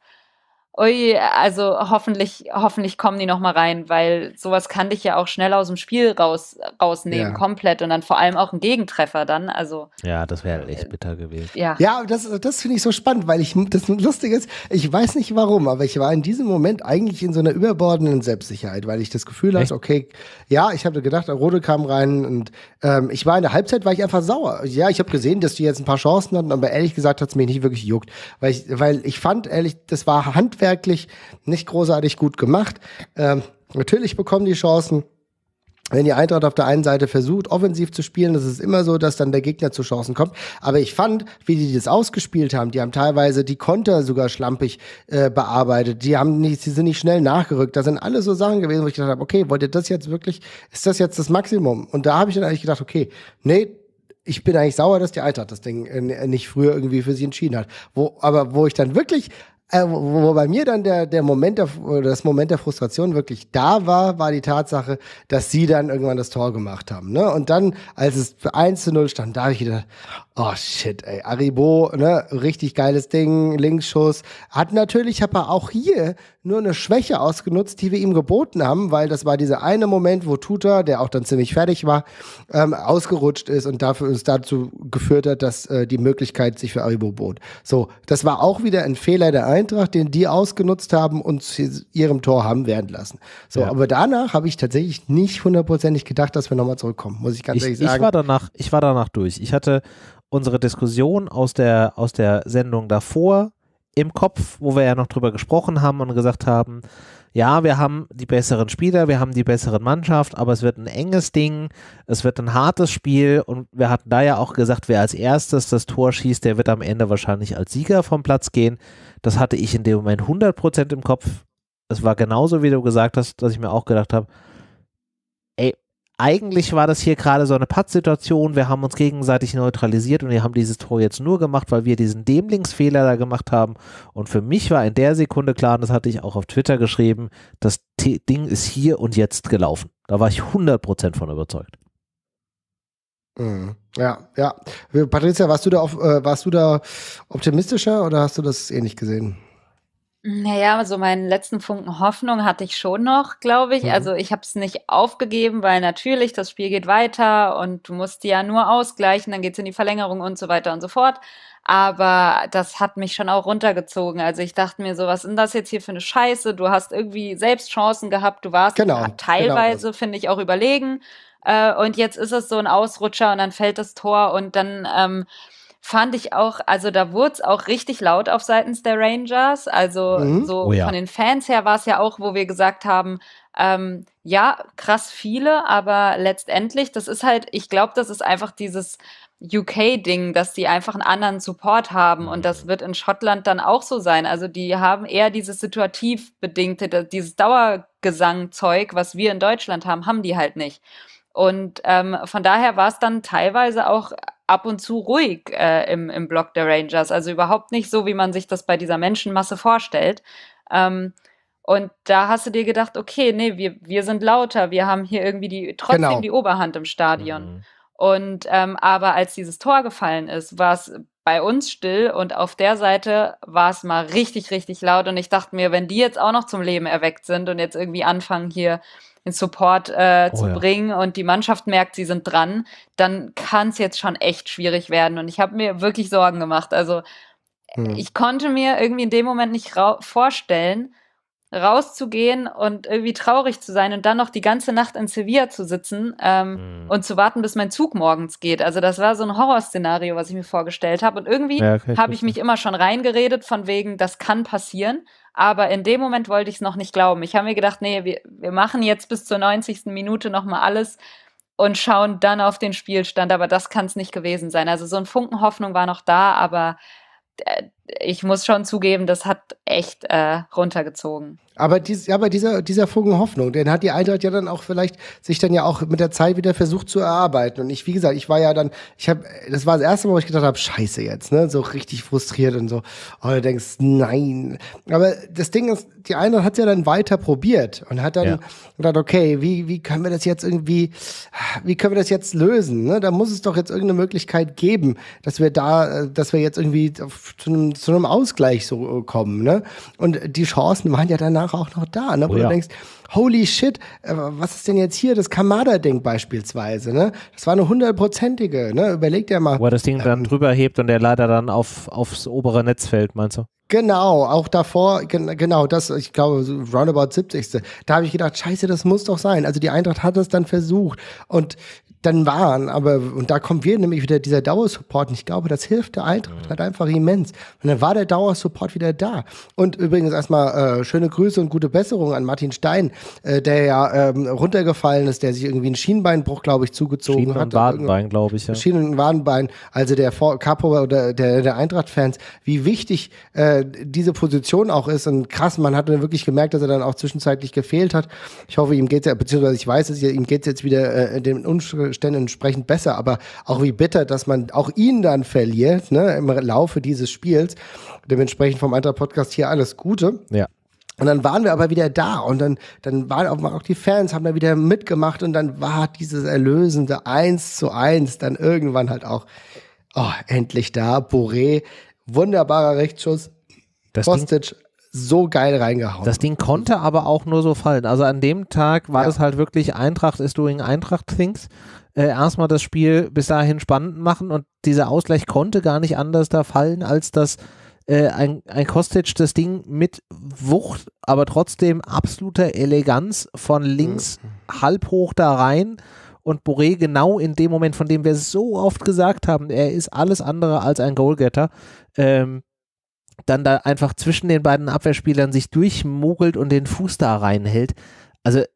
ui, also hoffentlich, hoffentlich kommen die nochmal rein, weil sowas kann dich ja auch schnell aus dem Spiel raus, rausnehmen, ja. komplett. Und dann vor allem auch ein Gegentreffer dann. Also, ja, das wäre echt bitter gewesen. Ja, ja das, das finde ich so spannend, weil ich das Lustige ist, ich weiß nicht warum, aber ich war in diesem Moment eigentlich in so einer überbordenden Selbstsicherheit, weil ich das Gefühl hatte, okay, ja, ich habe gedacht, Rode kam rein und ähm, ich war in der Halbzeit, war ich einfach sauer. Ja, ich habe gesehen, dass die jetzt ein paar Chancen hatten, aber ehrlich gesagt hat es mich nicht wirklich juckt. Weil ich, weil ich fand, ehrlich, das war handwerklich handwerklich nicht großartig gut gemacht. Ähm, natürlich bekommen die Chancen. Wenn die Eintracht auf der einen Seite versucht, offensiv zu spielen, das ist immer so, dass dann der Gegner zu Chancen kommt. Aber ich fand, wie die das ausgespielt haben, die haben teilweise die Konter sogar schlampig äh, bearbeitet. Die haben nicht, sie sind nicht schnell nachgerückt. Das sind alles so Sachen gewesen, wo ich gedacht habe, okay, wollt ihr das jetzt wirklich? Ist das jetzt das Maximum? Und da habe ich dann eigentlich gedacht, okay, nee, ich bin eigentlich sauer, dass die Eintracht das Ding äh, nicht früher irgendwie für sie entschieden hat. Wo, aber wo ich dann wirklich äh, wo, wo bei mir dann der, der Moment der, das Moment der Frustration wirklich da war, war die Tatsache, dass sie dann irgendwann das Tor gemacht haben. Ne? Und dann, als es 1 zu 0 stand, da habe ich wieder, oh shit, ey, Aribo, ne? richtig geiles Ding, Linksschuss. Hat natürlich, habe er auch hier nur eine Schwäche ausgenutzt, die wir ihm geboten haben, weil das war dieser eine Moment, wo Tuta, der auch dann ziemlich fertig war, ähm, ausgerutscht ist und dafür uns dazu geführt hat, dass äh, die Möglichkeit sich für Aribo bot. So, das war auch wieder ein Fehler der Eintracht, den die ausgenutzt haben und zu ihrem Tor haben werden lassen. So, ja. aber danach habe ich tatsächlich nicht hundertprozentig gedacht, dass wir nochmal zurückkommen, muss ich ganz ich, ehrlich sagen. Ich war danach, ich war danach durch. Ich hatte unsere Diskussion aus der, aus der Sendung davor im Kopf, wo wir ja noch drüber gesprochen haben und gesagt haben, ja, wir haben die besseren Spieler, wir haben die besseren Mannschaft, aber es wird ein enges Ding, es wird ein hartes Spiel und wir hatten da ja auch gesagt, wer als erstes das Tor schießt, der wird am Ende wahrscheinlich als Sieger vom Platz gehen. Das hatte ich in dem Moment 100% im Kopf. Es war genauso, wie du gesagt hast, dass ich mir auch gedacht habe, eigentlich war das hier gerade so eine Pattsituation. Wir haben uns gegenseitig neutralisiert und wir haben dieses Tor jetzt nur gemacht, weil wir diesen Dämlingsfehler da gemacht haben. Und für mich war in der Sekunde klar, und das hatte ich auch auf Twitter geschrieben, das T Ding ist hier und jetzt gelaufen. Da war ich 100% von überzeugt. Mhm. Ja, ja. Patricia, warst du da, auf, äh, warst du da optimistischer oder hast du das ähnlich eh gesehen? Naja, also meinen letzten Funken Hoffnung hatte ich schon noch, glaube ich. Mhm. Also ich habe es nicht aufgegeben, weil natürlich das Spiel geht weiter und du musst die ja nur ausgleichen, dann geht's in die Verlängerung und so weiter und so fort. Aber das hat mich schon auch runtergezogen. Also ich dachte mir so, was ist das jetzt hier für eine Scheiße? Du hast irgendwie selbst Chancen gehabt, du warst genau, genau. teilweise, genau. finde ich, auch überlegen. Äh, und jetzt ist es so ein Ausrutscher und dann fällt das Tor und dann ähm, fand ich auch, also da wurde es auch richtig laut auf seitens der Rangers. Also mhm. so oh ja. von den Fans her war es ja auch, wo wir gesagt haben, ähm, ja, krass viele, aber letztendlich, das ist halt, ich glaube, das ist einfach dieses UK-Ding, dass die einfach einen anderen Support haben und das mhm. wird in Schottland dann auch so sein. Also die haben eher dieses situativ bedingte, dieses Dauergesang-Zeug, was wir in Deutschland haben, haben die halt nicht. Und ähm, von daher war es dann teilweise auch ab und zu ruhig äh, im, im Block der Rangers. Also überhaupt nicht so, wie man sich das bei dieser Menschenmasse vorstellt. Ähm, und da hast du dir gedacht, okay, nee, wir, wir sind lauter, wir haben hier irgendwie die, trotzdem genau. die Oberhand im Stadion. Mhm. Und ähm, aber als dieses Tor gefallen ist, war es bei uns still und auf der Seite war es mal richtig, richtig laut. Und ich dachte mir, wenn die jetzt auch noch zum Leben erweckt sind und jetzt irgendwie anfangen, hier in Support äh, oh, zu ja. bringen und die Mannschaft merkt, sie sind dran, dann kann es jetzt schon echt schwierig werden. Und ich habe mir wirklich Sorgen gemacht. Also hm. ich konnte mir irgendwie in dem Moment nicht vorstellen, rauszugehen und irgendwie traurig zu sein und dann noch die ganze Nacht in Sevilla zu sitzen ähm, mhm. und zu warten, bis mein Zug morgens geht. Also das war so ein Horrorszenario, was ich mir vorgestellt habe. Und irgendwie ja, habe ich mich immer schon reingeredet von wegen, das kann passieren. Aber in dem Moment wollte ich es noch nicht glauben. Ich habe mir gedacht, nee, wir, wir machen jetzt bis zur 90. Minute nochmal alles und schauen dann auf den Spielstand. Aber das kann es nicht gewesen sein. Also so ein Funken Hoffnung war noch da, aber äh, ich muss schon zugeben, das hat echt äh, runtergezogen. Aber, dies, aber dieser, dieser Funken Hoffnung, den hat die Eintracht ja dann auch vielleicht sich dann ja auch mit der Zeit wieder versucht zu erarbeiten. Und ich, wie gesagt, ich war ja dann, ich habe, das war das erste Mal, wo ich gedacht habe, scheiße jetzt, ne? So richtig frustriert und so. Und oh, du denkst, nein. Aber das Ding ist, die Eintracht hat ja dann weiter probiert und hat dann ja. gedacht, okay, wie, wie können wir das jetzt irgendwie, wie können wir das jetzt lösen? Ne? Da muss es doch jetzt irgendeine Möglichkeit geben, dass wir da, äh, dass wir jetzt irgendwie zu einem zu einem Ausgleich so äh, kommen. Ne? Und die Chancen waren ja danach auch noch da, ne? wo oh, ja. du denkst, holy shit, äh, was ist denn jetzt hier das Kamada-Ding beispielsweise? Ne? Das war eine hundertprozentige, ne? überleg dir mal. Wo er das Ding ähm, dann drüber hebt und der leider dann auf, aufs obere Netz fällt, meinst du? Genau, auch davor, genau, das, ich glaube, roundabout 70. Da habe ich gedacht, scheiße, das muss doch sein. Also die Eintracht hat es dann versucht. Und dann waren, aber, und da kommen wir nämlich wieder dieser Dauersupport, und ich glaube, das hilft der Eintracht mhm. halt einfach immens. Und dann war der Dauersupport wieder da. Und übrigens erstmal äh, schöne Grüße und gute Besserung an Martin Stein, äh, der ja ähm, runtergefallen ist, der sich irgendwie einen Schienbeinbruch, glaube ich, zugezogen Schienen hat. Wadenbein, glaube ich. Ja. Schienen und Wadenbein, also der Vor Capo oder der, der Eintracht-Fans, wie wichtig äh, diese Position auch ist. Und krass, man hat dann wirklich gemerkt, dass er dann auch zwischenzeitlich gefehlt hat. Ich hoffe, ihm geht's ja, beziehungsweise ich weiß es, ihm geht's jetzt wieder äh, den Unschuld Umständen entsprechend besser. Aber auch wie bitter, dass man auch ihn dann verliert ne, im Laufe dieses Spiels. Dementsprechend vom Eintracht Podcast hier alles Gute. Ja. Und dann waren wir aber wieder da und dann, dann waren auch, die Fans, haben da wieder mitgemacht und dann war dieses erlösende Eins zu Eins dann irgendwann halt auch oh, endlich da. Boré, wunderbarer Rechtsschuss. Das Kostic, so geil reingehauen. Das Ding konnte aber auch nur so fallen. Also an dem Tag war ja. es halt wirklich Eintracht ist doing Eintracht Things äh, erstmal das Spiel bis dahin spannend machen und dieser Ausgleich konnte gar nicht anders da fallen, als dass äh, ein, ein Kostic das Ding mit Wucht, aber trotzdem absoluter Eleganz von links mhm. halb hoch da rein und Boré genau in dem Moment, von dem wir so oft gesagt haben, er ist alles andere als ein Goalgetter, ähm, dann da einfach zwischen den beiden Abwehrspielern sich durchmogelt und den Fuß da reinhält. Also äh,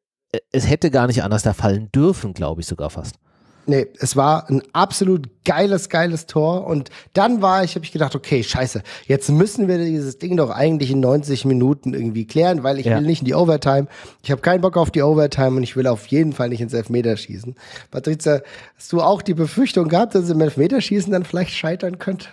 es hätte gar nicht anders da fallen dürfen, glaube ich sogar fast nee, es war ein absolut geiles, geiles Tor. Und dann war ich, habe ich gedacht, okay, scheiße, jetzt müssen wir dieses Ding doch eigentlich in 90 Minuten irgendwie klären, weil ich ja. will nicht in die Overtime. Ich habe keinen Bock auf die Overtime und ich will auf jeden Fall nicht ins Elfmeterschießen. Patrizia, hast du auch die Befürchtung gehabt, dass es im Elfmeterschießen dann vielleicht scheitern könnte?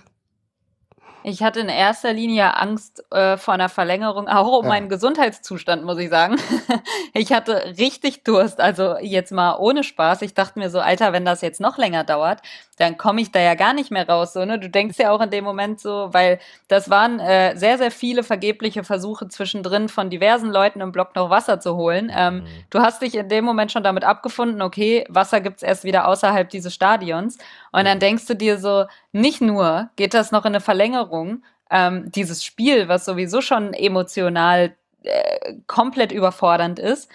Ich hatte in erster Linie Angst äh, vor einer Verlängerung, auch um ja. meinen Gesundheitszustand, muss ich sagen. ich hatte richtig Durst, also jetzt mal ohne Spaß. Ich dachte mir so, Alter, wenn das jetzt noch länger dauert, dann komme ich da ja gar nicht mehr raus. So, ne? Du denkst ja auch in dem Moment so, weil das waren äh, sehr, sehr viele vergebliche Versuche zwischendrin von diversen Leuten im Block noch Wasser zu holen. Ähm, mhm. Du hast dich in dem Moment schon damit abgefunden, okay, Wasser gibt es erst wieder außerhalb dieses Stadions. Und dann denkst du dir so, nicht nur geht das noch in eine Verlängerung, Erinnerung ähm, dieses Spiel, was sowieso schon emotional äh, komplett überfordernd ist.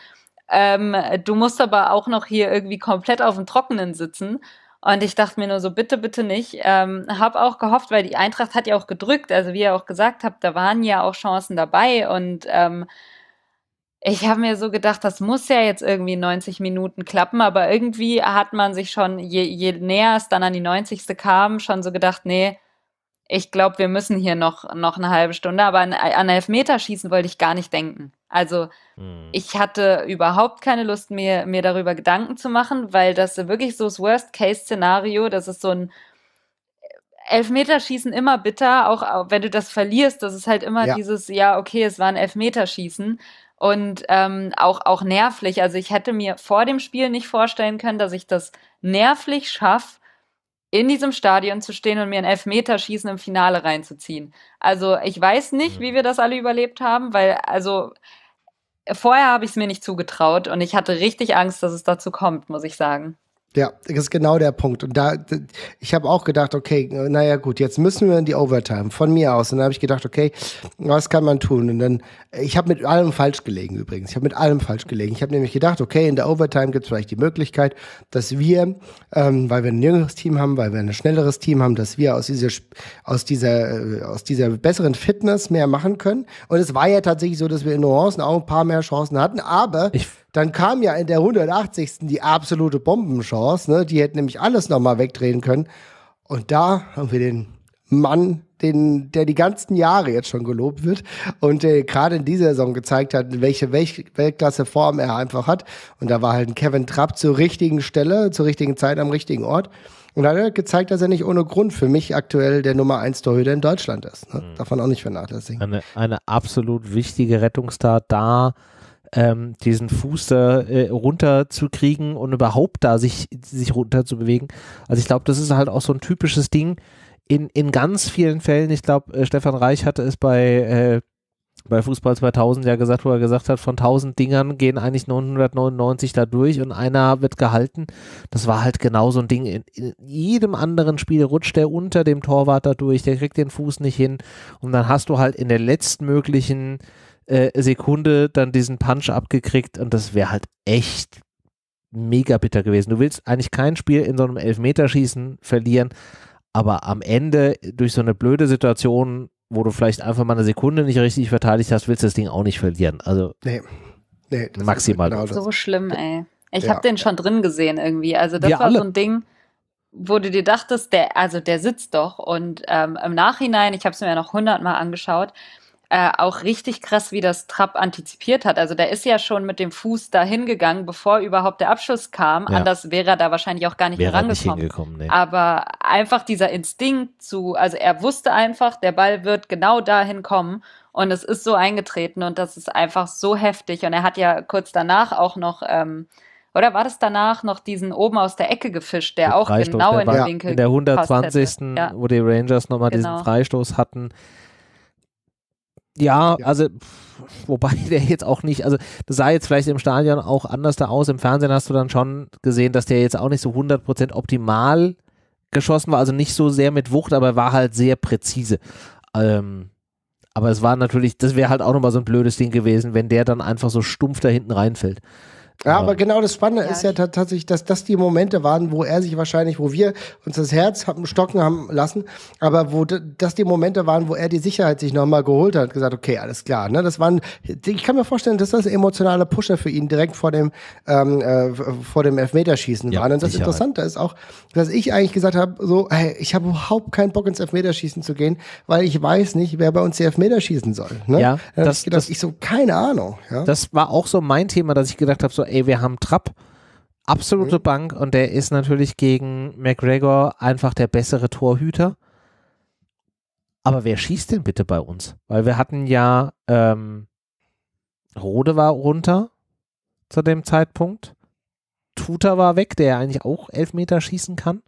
Ähm, du musst aber auch noch hier irgendwie komplett auf dem Trockenen sitzen. Und ich dachte mir nur so, bitte, bitte nicht. Ähm, hab auch gehofft, weil die Eintracht hat ja auch gedrückt. Also wie ihr auch gesagt habt, da waren ja auch Chancen dabei. Und ähm, ich habe mir so gedacht, das muss ja jetzt irgendwie 90 Minuten klappen. Aber irgendwie hat man sich schon, je, je näher es dann an die 90. kam, schon so gedacht, nee, ich glaube, wir müssen hier noch, noch eine halbe Stunde, aber an, an Elfmeterschießen wollte ich gar nicht denken. Also hm. ich hatte überhaupt keine Lust, mir, mir darüber Gedanken zu machen, weil das wirklich so das Worst-Case-Szenario, das ist so ein äh, Elfmeterschießen immer bitter, auch wenn du das verlierst, das ist halt immer ja. dieses, ja, okay, es war ein Elfmeterschießen und ähm, auch, auch nervlich. Also ich hätte mir vor dem Spiel nicht vorstellen können, dass ich das nervlich schaffe, in diesem Stadion zu stehen und mir ein Elfmeterschießen im Finale reinzuziehen. Also ich weiß nicht, wie mhm. wir das alle überlebt haben, weil also vorher habe ich es mir nicht zugetraut und ich hatte richtig Angst, dass es dazu kommt, muss ich sagen. Ja, das ist genau der Punkt. Und da, ich habe auch gedacht, okay, naja gut, jetzt müssen wir in die Overtime von mir aus. Und dann habe ich gedacht, okay, was kann man tun? Und dann, ich habe mit allem falsch gelegen übrigens. Ich habe mit allem falsch gelegen. Ich habe nämlich gedacht, okay, in der Overtime gibt es vielleicht die Möglichkeit, dass wir, ähm, weil wir ein jüngeres Team haben, weil wir ein schnelleres Team haben, dass wir aus dieser, aus dieser, äh, aus dieser besseren Fitness mehr machen können. Und es war ja tatsächlich so, dass wir in Nuancen auch ein paar mehr Chancen hatten, aber ich dann kam ja in der 180. die absolute Bombenchance. Ne? Die hätten nämlich alles nochmal wegdrehen können. Und da haben wir den Mann, den, der die ganzen Jahre jetzt schon gelobt wird und der gerade in dieser Saison gezeigt hat, welche Weltklasseform er einfach hat. Und da war halt Kevin Trapp zur richtigen Stelle, zur richtigen Zeit am richtigen Ort. Und hat er gezeigt, dass er nicht ohne Grund für mich aktuell der Nummer 1 Torhüter in Deutschland ist. Ne? Mhm. Davon auch nicht vernachlässigen. Eine, eine absolut wichtige Rettungstat da ähm, diesen Fuß da äh, runterzukriegen und überhaupt da sich, sich runter zu bewegen. Also ich glaube, das ist halt auch so ein typisches Ding in, in ganz vielen Fällen. Ich glaube, äh, Stefan Reich hatte es bei, äh, bei Fußball 2000 ja gesagt, wo er gesagt hat, von 1000 Dingern gehen eigentlich 999 da durch und einer wird gehalten. Das war halt genau so ein Ding. In, in jedem anderen Spiel rutscht der unter dem Torwart da durch, der kriegt den Fuß nicht hin und dann hast du halt in der letztmöglichen äh, Sekunde dann diesen Punch abgekriegt und das wäre halt echt mega bitter gewesen. Du willst eigentlich kein Spiel in so einem Elfmeterschießen verlieren, aber am Ende durch so eine blöde Situation, wo du vielleicht einfach mal eine Sekunde nicht richtig verteidigt hast, willst du das Ding auch nicht verlieren. Also nee, nee, maximal. Genau so schlimm, ey. Ich ja. habe den schon drin gesehen irgendwie. Also das Wir war alle. so ein Ding, wo du dir dachtest, der, also der sitzt doch. Und ähm, im Nachhinein, ich habe es mir ja noch hundertmal angeschaut, äh, auch richtig krass, wie das Trapp antizipiert hat. Also der ist ja schon mit dem Fuß da hingegangen, bevor überhaupt der Abschuss kam. Ja. Anders wäre er da wahrscheinlich auch gar nicht wäre rangekommen. Nicht nee. Aber einfach dieser Instinkt zu, also er wusste einfach, der Ball wird genau dahin kommen. Und es ist so eingetreten und das ist einfach so heftig. Und er hat ja kurz danach auch noch, ähm, oder war das danach noch diesen oben aus der Ecke gefischt, der, der auch genau der in den Winkel In der 120. Ja. wo die Rangers nochmal genau. diesen Freistoß hatten. Ja, ja, also wobei der jetzt auch nicht, also das sah jetzt vielleicht im Stadion auch anders da aus. Im Fernsehen hast du dann schon gesehen, dass der jetzt auch nicht so 100% optimal geschossen war, also nicht so sehr mit Wucht, aber war halt sehr präzise. Ähm, aber es war natürlich, das wäre halt auch nochmal so ein blödes Ding gewesen, wenn der dann einfach so stumpf da hinten reinfällt. Ja, aber genau das Spannende ja. ist ja tatsächlich, dass das die Momente waren, wo er sich wahrscheinlich, wo wir uns das Herz haben, stocken haben lassen, aber wo das die Momente waren, wo er die Sicherheit sich nochmal geholt hat gesagt, okay, alles klar. Ne? Das waren, ich kann mir vorstellen, dass das emotionale Pusher für ihn direkt vor dem ähm, äh, vor dem Elfmeterschießen ja, waren. Und das Sicherheit. Interessante ist auch, dass ich eigentlich gesagt habe, so, hey, ich habe überhaupt keinen Bock ins Elfmeterschießen zu gehen, weil ich weiß nicht, wer bei uns die Elfmeterschießen soll. Ne? Ja, das, ich gedacht, das, ich so keine Ahnung. Ja? Das war auch so mein Thema, dass ich gedacht habe, so ey, wir haben Trapp, absolute mhm. Bank und der ist natürlich gegen McGregor einfach der bessere Torhüter. Aber wer schießt denn bitte bei uns? Weil wir hatten ja, ähm, Rode war runter zu dem Zeitpunkt. Tuta war weg, der ja eigentlich auch Elfmeter schießen kann.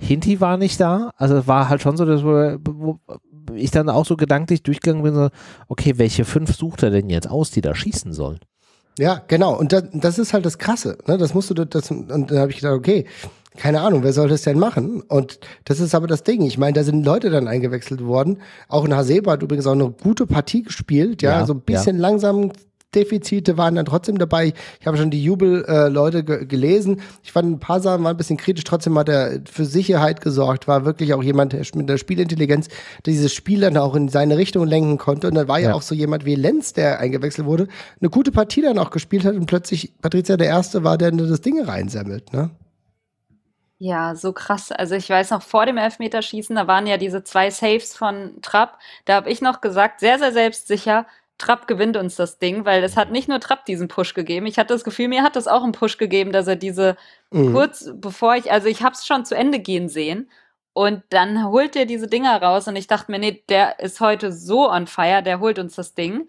Hinti war nicht da. Also war halt schon so, dass wo ich dann auch so gedanklich durchgegangen bin, so, okay, welche fünf sucht er denn jetzt aus, die da schießen sollen? Ja, genau. Und das, das ist halt das Krasse. Ne? Das musst du, das, und dann habe ich gedacht, okay, keine Ahnung, wer soll das denn machen? Und das ist aber das Ding. Ich meine, da sind Leute dann eingewechselt worden. Auch in Haseba hat übrigens auch eine gute Partie gespielt, ja, ja so ein bisschen ja. langsam Defizite waren dann trotzdem dabei. Ich habe schon die Jubelleute äh, gelesen. Ich fand ein paar Sachen waren ein bisschen kritisch. Trotzdem hat er für Sicherheit gesorgt, war wirklich auch jemand mit der Spielintelligenz, der dieses Spiel dann auch in seine Richtung lenken konnte. Und dann war ja, ja auch so jemand wie Lenz, der eingewechselt wurde, eine gute Partie dann auch gespielt hat und plötzlich Patricia der Erste war, der das Ding reinsemmelt, ne? Ja, so krass. Also ich weiß noch, vor dem Elfmeterschießen, da waren ja diese zwei Saves von Trapp. Da habe ich noch gesagt, sehr, sehr selbstsicher, Trapp gewinnt uns das Ding, weil es hat nicht nur Trapp diesen Push gegeben. Ich hatte das Gefühl, mir hat das auch einen Push gegeben, dass er diese mhm. kurz bevor ich, also ich habe es schon zu Ende gehen sehen und dann holt er diese Dinger raus und ich dachte mir, nee, der ist heute so on fire, der holt uns das Ding.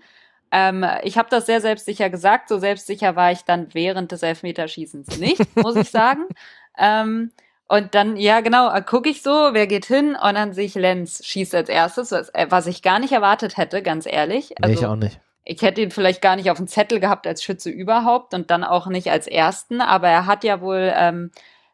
Ähm, ich habe das sehr selbstsicher gesagt, so selbstsicher war ich dann während des Elfmeterschießens nicht, muss ich sagen. Ähm, und dann, ja genau, äh, gucke ich so, wer geht hin und dann sehe ich Lenz schießt als erstes, was, äh, was ich gar nicht erwartet hätte, ganz ehrlich. Also, ich auch nicht. Ich hätte ihn vielleicht gar nicht auf dem Zettel gehabt als Schütze überhaupt und dann auch nicht als ersten, aber er hat ja wohl ähm,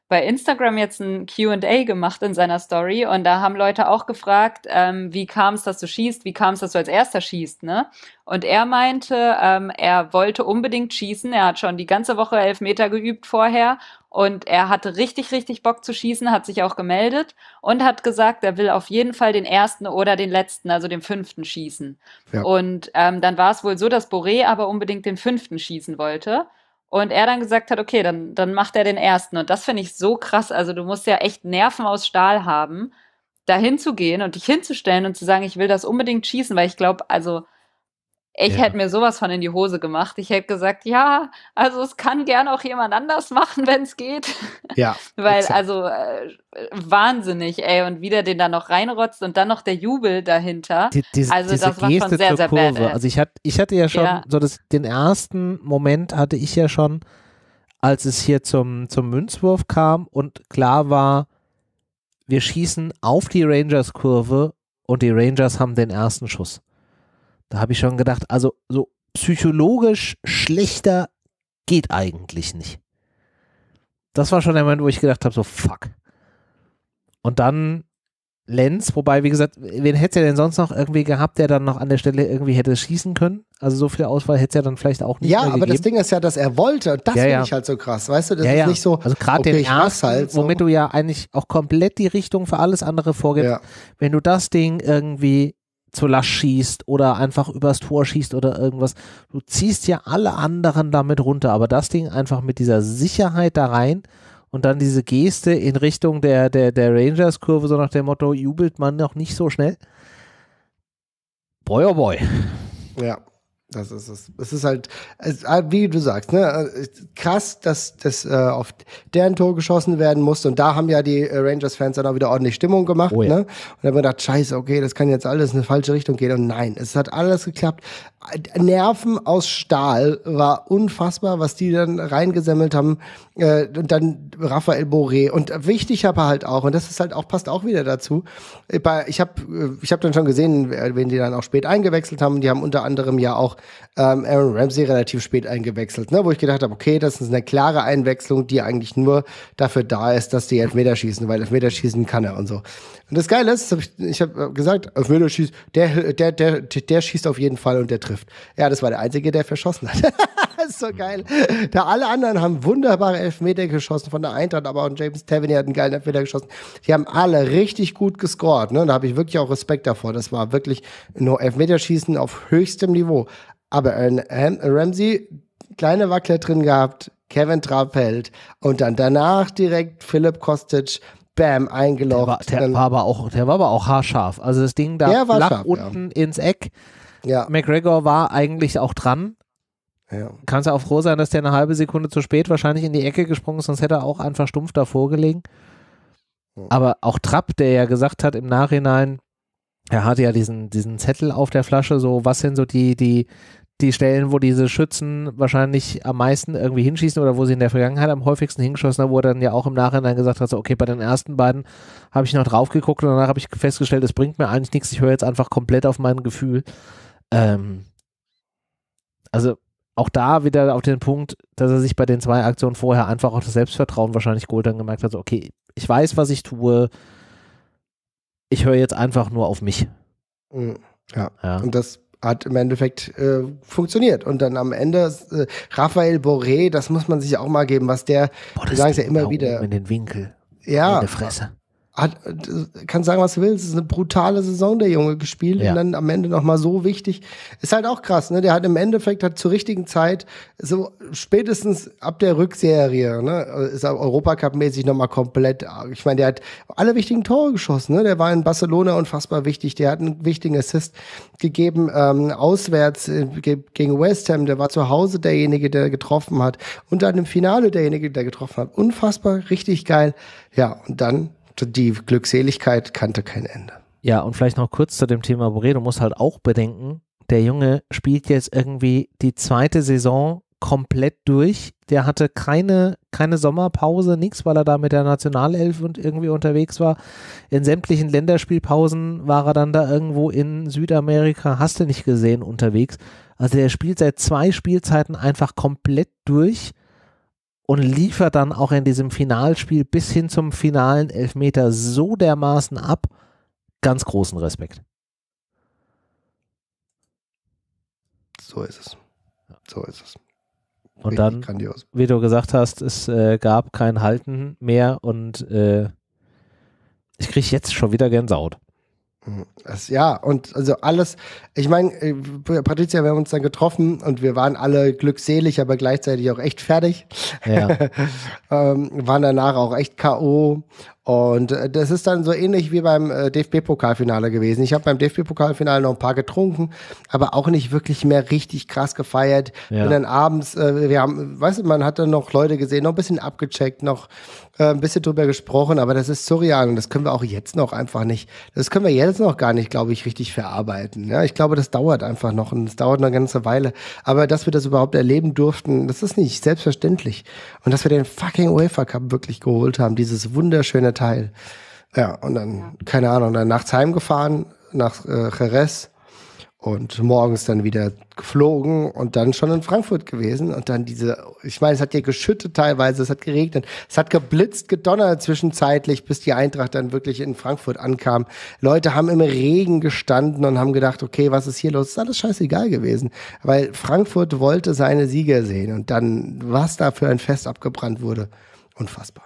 bei Instagram jetzt ein QA gemacht in seiner Story und da haben Leute auch gefragt, ähm, wie kam es, dass du schießt, wie kam es, dass du als erster schießt, ne? Und er meinte, ähm, er wollte unbedingt schießen, er hat schon die ganze Woche Elfmeter geübt vorher und er hatte richtig, richtig Bock zu schießen, hat sich auch gemeldet und hat gesagt, er will auf jeden Fall den ersten oder den letzten, also den fünften schießen. Ja. Und ähm, dann war es wohl so, dass Boré aber unbedingt den fünften schießen wollte. Und er dann gesagt hat, okay, dann, dann macht er den ersten. Und das finde ich so krass. Also du musst ja echt Nerven aus Stahl haben, da hinzugehen und dich hinzustellen und zu sagen, ich will das unbedingt schießen, weil ich glaube, also ich ja. hätte mir sowas von in die Hose gemacht. Ich hätte gesagt, ja, also es kann gern auch jemand anders machen, wenn es geht. Ja. Weil, exakt. also äh, wahnsinnig, ey, und wieder den da noch reinrotzt und dann noch der Jubel dahinter. Die, diese, also diese das Geste war schon sehr, sehr Kurve. bad. Also ich, hat, ich hatte ja schon, ja. so das, den ersten Moment hatte ich ja schon, als es hier zum, zum Münzwurf kam und klar war, wir schießen auf die Rangers-Kurve und die Rangers haben den ersten Schuss. Da habe ich schon gedacht, also so psychologisch schlechter geht eigentlich nicht. Das war schon der Moment, wo ich gedacht habe, so fuck. Und dann Lenz, wobei, wie gesagt, wen hätte er denn sonst noch irgendwie gehabt, der dann noch an der Stelle irgendwie hätte schießen können? Also so viel Auswahl hätte er dann vielleicht auch nicht. Ja, aber gegeben. das Ding ist ja, dass er wollte und das ja, ja. finde ich halt so krass, weißt du? Das ja, ist nicht so. Also gerade okay, den ersten, halt so. womit du ja eigentlich auch komplett die Richtung für alles andere vorgibst. Wenn du das Ding irgendwie zu Lasch schießt oder einfach übers Tor schießt oder irgendwas. Du ziehst ja alle anderen damit runter, aber das Ding einfach mit dieser Sicherheit da rein und dann diese Geste in Richtung der, der, der Rangers-Kurve, so nach dem Motto, jubelt man noch nicht so schnell. Boy, oh boy. Ja, das ist es. Es ist halt, es, ah, wie du sagst, ne? Äh, krass, dass das äh, auf deren Tor geschossen werden musste. Und da haben ja die äh, Rangers-Fans dann auch wieder ordentlich Stimmung gemacht. Oh ja. ne? Und dann haben wir gedacht, scheiße, okay, das kann jetzt alles in eine falsche Richtung gehen. Und nein, es hat alles geklappt. Äh, Nerven aus Stahl war unfassbar, was die dann reingesammelt haben. Äh, und dann Raphael Boré. Und wichtig aber halt auch, und das ist halt auch, passt auch wieder dazu. Ich habe ich hab dann schon gesehen, wen die dann auch spät eingewechselt haben. Die haben unter anderem ja auch auch ähm, Aaron Ramsey relativ spät eingewechselt, ne? wo ich gedacht habe, okay, das ist eine klare Einwechslung, die eigentlich nur dafür da ist, dass die Elfmeter schießen, weil Elfmeter schießen kann er und so. Und das Geile ist, hab ich, ich habe äh, gesagt, Elfmeter schießt, der, der, der, der schießt auf jeden Fall und der trifft. Ja, das war der Einzige, der verschossen hat. ist so geil. Da alle anderen haben wunderbare Elfmeter geschossen von der Eintracht, aber auch James Tavernier hat einen geilen Elfmeter geschossen. Die haben alle richtig gut gescored. Ne? Da habe ich wirklich auch Respekt davor. Das war wirklich nur Elfmeterschießen auf höchstem Niveau. Aber Ramsey, kleine Wackler drin gehabt, Kevin Trappelt und dann danach direkt Philipp Kostic bam, eingeloggt. Der, war, der war, aber auch, der war aber auch haarscharf. Also das Ding da lag scharf, unten ja. ins Eck. Ja. McGregor war eigentlich auch dran. Ja. Kannst du auch froh sein, dass der eine halbe Sekunde zu spät wahrscheinlich in die Ecke gesprungen ist, sonst hätte er auch einfach stumpf davor gelegen. Aber auch Trapp, der ja gesagt hat im Nachhinein, er hatte ja diesen, diesen Zettel auf der Flasche, so was sind so die, die, die Stellen, wo diese Schützen wahrscheinlich am meisten irgendwie hinschießen oder wo sie in der Vergangenheit am häufigsten hingeschossen haben, wo er dann ja auch im Nachhinein gesagt hat, so, okay, bei den ersten beiden habe ich noch drauf geguckt und danach habe ich festgestellt, es bringt mir eigentlich nichts, ich höre jetzt einfach komplett auf mein Gefühl. Ähm, also auch da wieder auf den Punkt, dass er sich bei den zwei Aktionen vorher einfach auch das Selbstvertrauen wahrscheinlich geholt und gemerkt hat, so, okay, ich weiß, was ich tue. Ich höre jetzt einfach nur auf mich. Mhm. Ja. ja. Und das hat im Endeffekt äh, funktioniert. Und dann am Ende äh, Raphael Boré, das muss man sich auch mal geben, was der, Boah, das sagen ja immer genau wieder. In den Winkel. Ja. In der Fresse hat, kann sagen, was du willst. Es ist eine brutale Saison, der Junge gespielt. Ja. Und dann am Ende nochmal so wichtig. Ist halt auch krass, ne? Der hat im Endeffekt hat zur richtigen Zeit, so spätestens ab der Rückserie, ne, ist er Europacup-mäßig nochmal komplett. Ich meine, der hat alle wichtigen Tore geschossen, ne? Der war in Barcelona unfassbar wichtig. Der hat einen wichtigen Assist gegeben, ähm, auswärts äh, gegen West Ham. Der war zu Hause derjenige, der getroffen hat. Und dann im Finale derjenige, der getroffen hat. Unfassbar, richtig geil. Ja, und dann die Glückseligkeit kannte kein Ende. Ja, und vielleicht noch kurz zu dem Thema Boré. Du musst halt auch bedenken, der Junge spielt jetzt irgendwie die zweite Saison komplett durch. Der hatte keine, keine Sommerpause, nichts, weil er da mit der Nationalelf und irgendwie unterwegs war. In sämtlichen Länderspielpausen war er dann da irgendwo in Südamerika, hast du nicht gesehen, unterwegs. Also der spielt seit zwei Spielzeiten einfach komplett durch und liefert dann auch in diesem Finalspiel bis hin zum finalen Elfmeter so dermaßen ab. Ganz großen Respekt. So ist es. So ist es. Und dann, grandios. wie du gesagt hast, es äh, gab kein Halten mehr und äh, ich kriege jetzt schon wieder Gänsehaut. Das, ja, und also alles, ich meine, äh, Patricia, wir haben uns dann getroffen und wir waren alle glückselig, aber gleichzeitig auch echt fertig. Ja. ähm, waren danach auch echt K.O. Und äh, das ist dann so ähnlich wie beim äh, DFB-Pokalfinale gewesen. Ich habe beim DFB-Pokalfinale noch ein paar getrunken, aber auch nicht wirklich mehr richtig krass gefeiert. Ja. Und dann abends, äh, wir haben, weißt du, man hat dann noch Leute gesehen, noch ein bisschen abgecheckt, noch äh, ein bisschen drüber gesprochen, aber das ist surreal und das können wir auch jetzt noch einfach nicht, das können wir jetzt noch gar nicht, glaube ich, richtig verarbeiten. Ja, ich glaube, das dauert einfach noch und es dauert eine ganze Weile. Aber dass wir das überhaupt erleben durften, das ist nicht selbstverständlich. Und dass wir den fucking UEFA Cup wirklich geholt haben, dieses wunderschöne Teil. Ja, und dann, ja. keine Ahnung, dann nachts heimgefahren, nach äh, Jerez, und morgens dann wieder geflogen und dann schon in Frankfurt gewesen und dann diese, ich meine, es hat ja geschüttet teilweise, es hat geregnet, es hat geblitzt, gedonnert zwischenzeitlich, bis die Eintracht dann wirklich in Frankfurt ankam. Leute haben im Regen gestanden und haben gedacht, okay, was ist hier los? Ist alles scheißegal gewesen, weil Frankfurt wollte seine Sieger sehen und dann, was da für ein Fest abgebrannt wurde, unfassbar.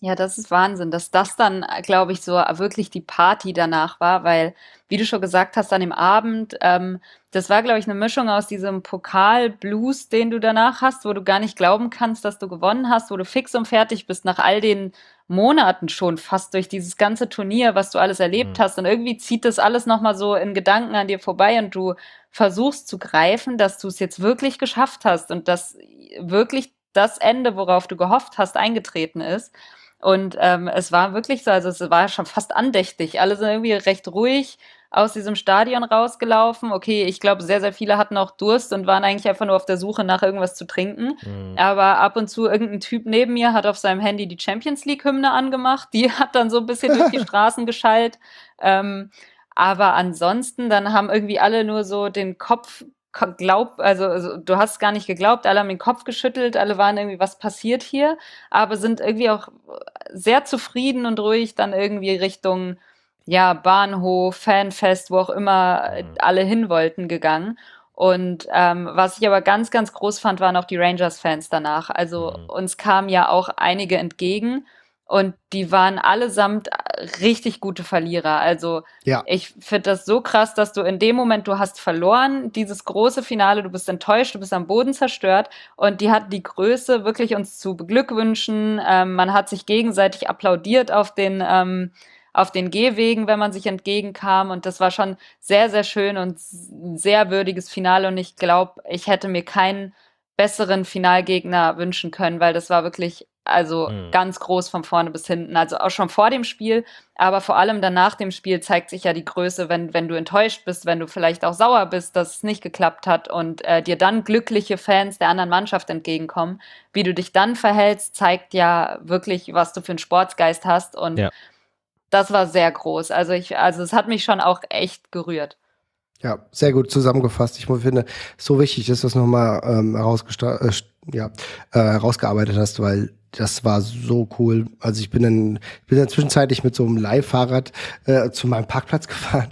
Ja, das ist Wahnsinn, dass das dann, äh, glaube ich, so äh, wirklich die Party danach war, weil, wie du schon gesagt hast, an dem Abend, ähm, das war, glaube ich, eine Mischung aus diesem Pokal-Blues, den du danach hast, wo du gar nicht glauben kannst, dass du gewonnen hast, wo du fix und fertig bist nach all den Monaten schon fast durch dieses ganze Turnier, was du alles erlebt mhm. hast. Und irgendwie zieht das alles nochmal so in Gedanken an dir vorbei und du versuchst zu greifen, dass du es jetzt wirklich geschafft hast und dass äh, wirklich das Ende, worauf du gehofft hast, eingetreten ist. Und ähm, es war wirklich so, also es war schon fast andächtig. Alle sind irgendwie recht ruhig aus diesem Stadion rausgelaufen. Okay, ich glaube, sehr, sehr viele hatten auch Durst und waren eigentlich einfach nur auf der Suche nach irgendwas zu trinken. Mhm. Aber ab und zu irgendein Typ neben mir hat auf seinem Handy die Champions League-Hymne angemacht. Die hat dann so ein bisschen durch die Straßen geschallt. Ähm, aber ansonsten, dann haben irgendwie alle nur so den Kopf glaub, also, also, du hast gar nicht geglaubt, alle haben den Kopf geschüttelt, alle waren irgendwie, was passiert hier, aber sind irgendwie auch sehr zufrieden und ruhig dann irgendwie Richtung ja, Bahnhof, Fanfest, wo auch immer äh, mhm. alle hin wollten gegangen. Und ähm, was ich aber ganz, ganz groß fand, waren auch die Rangers-Fans danach. Also mhm. uns kamen ja auch einige entgegen und die waren allesamt äh, richtig gute Verlierer. Also ja. ich finde das so krass, dass du in dem Moment, du hast verloren, dieses große Finale, du bist enttäuscht, du bist am Boden zerstört. Und die hatten die Größe, wirklich uns zu beglückwünschen. Ähm, man hat sich gegenseitig applaudiert auf den, ähm, auf den Gehwegen, wenn man sich entgegenkam. Und das war schon sehr, sehr schön und ein sehr würdiges Finale. Und ich glaube, ich hätte mir keinen besseren Finalgegner wünschen können, weil das war wirklich also mhm. ganz groß von vorne bis hinten. Also auch schon vor dem Spiel, aber vor allem dann nach dem Spiel zeigt sich ja die Größe, wenn, wenn du enttäuscht bist, wenn du vielleicht auch sauer bist, dass es nicht geklappt hat und äh, dir dann glückliche Fans der anderen Mannschaft entgegenkommen. Wie du dich dann verhältst, zeigt ja wirklich, was du für einen Sportsgeist hast. Und ja. das war sehr groß. Also ich, also es hat mich schon auch echt gerührt. Ja, sehr gut zusammengefasst. Ich finde, so wichtig dass du es nochmal ähm, herausgearbeitet äh, ja, äh, hast, weil das war so cool. Also ich bin dann, bin dann zwischenzeitlich mit so einem Leihfahrrad äh, zu meinem Parkplatz gefahren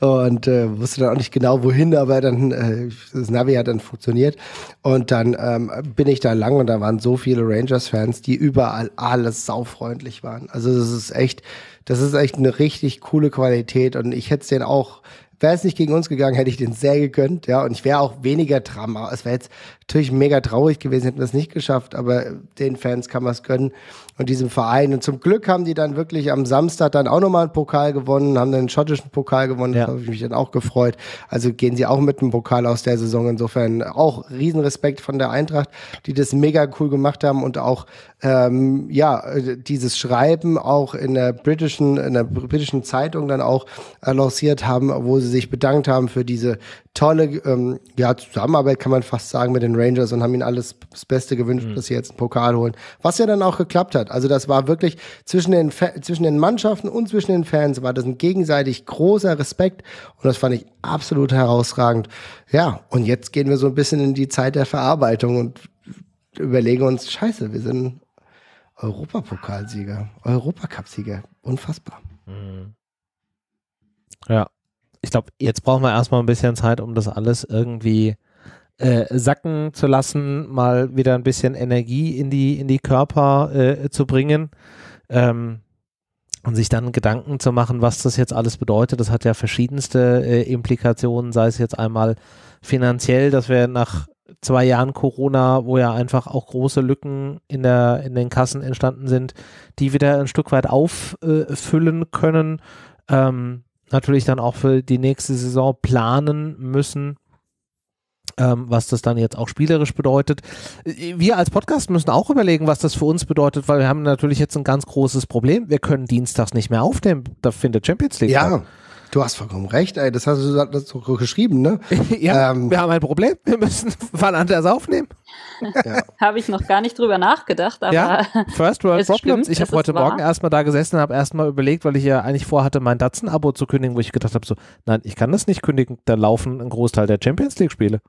und äh, wusste dann auch nicht genau wohin, aber dann äh, das Navi hat dann funktioniert und dann ähm, bin ich da lang und da waren so viele Rangers-Fans, die überall alles saufreundlich waren. Also das ist echt, das ist echt eine richtig coole Qualität und ich hätte den auch wäre es nicht gegen uns gegangen, hätte ich den sehr gegönnt, ja, und ich wäre auch weniger Drama. Es wäre jetzt, natürlich mega traurig gewesen, hätten das nicht geschafft, aber den Fans kann man es gönnen und diesem Verein. Und zum Glück haben die dann wirklich am Samstag dann auch nochmal einen Pokal gewonnen, haben dann einen schottischen Pokal gewonnen, ja. da habe ich mich dann auch gefreut. Also gehen sie auch mit dem Pokal aus der Saison. Insofern auch Riesenrespekt von der Eintracht, die das mega cool gemacht haben und auch ähm, ja, dieses Schreiben auch in der britischen, in der britischen Zeitung dann auch lanciert haben, wo sie sich bedankt haben für diese tolle ähm, ja, Zusammenarbeit, kann man fast sagen, mit den Rangers und haben ihnen alles das Beste gewünscht, mhm. dass sie jetzt einen Pokal holen. Was ja dann auch geklappt hat. Also das war wirklich zwischen den, Fa zwischen den Mannschaften und zwischen den Fans war das ein gegenseitig großer Respekt und das fand ich absolut herausragend. Ja, und jetzt gehen wir so ein bisschen in die Zeit der Verarbeitung und überlegen uns, scheiße, wir sind Europapokalsieger, Europacup-Sieger. Unfassbar. Mhm. Ja, ich glaube, jetzt brauchen wir erstmal ein bisschen Zeit, um das alles irgendwie äh, sacken zu lassen, mal wieder ein bisschen Energie in die, in die Körper äh, zu bringen. Ähm, und sich dann Gedanken zu machen, was das jetzt alles bedeutet. Das hat ja verschiedenste äh, Implikationen, sei es jetzt einmal finanziell, dass wir nach zwei Jahren Corona, wo ja einfach auch große Lücken in, der, in den Kassen entstanden sind, die wieder ein Stück weit auffüllen äh, können. Ähm, natürlich dann auch für die nächste Saison planen müssen ähm, was das dann jetzt auch spielerisch bedeutet. Äh, wir als Podcast müssen auch überlegen, was das für uns bedeutet, weil wir haben natürlich jetzt ein ganz großes Problem. Wir können dienstags nicht mehr aufnehmen. Da findet Champions League Ja. Ab. Du hast vollkommen recht, ey. Das hast du das so geschrieben, ne? ja, ähm, wir haben ein Problem. Wir müssen wann anders aufnehmen. ja. Habe ich noch gar nicht drüber nachgedacht, aber. Ja, First World Problems. Stimmt, ich habe heute Morgen erstmal da gesessen und habe erstmal überlegt, weil ich ja eigentlich vorhatte, mein Datsen-Abo zu kündigen, wo ich gedacht habe, so, nein, ich kann das nicht kündigen. Da laufen ein Großteil der Champions League-Spiele.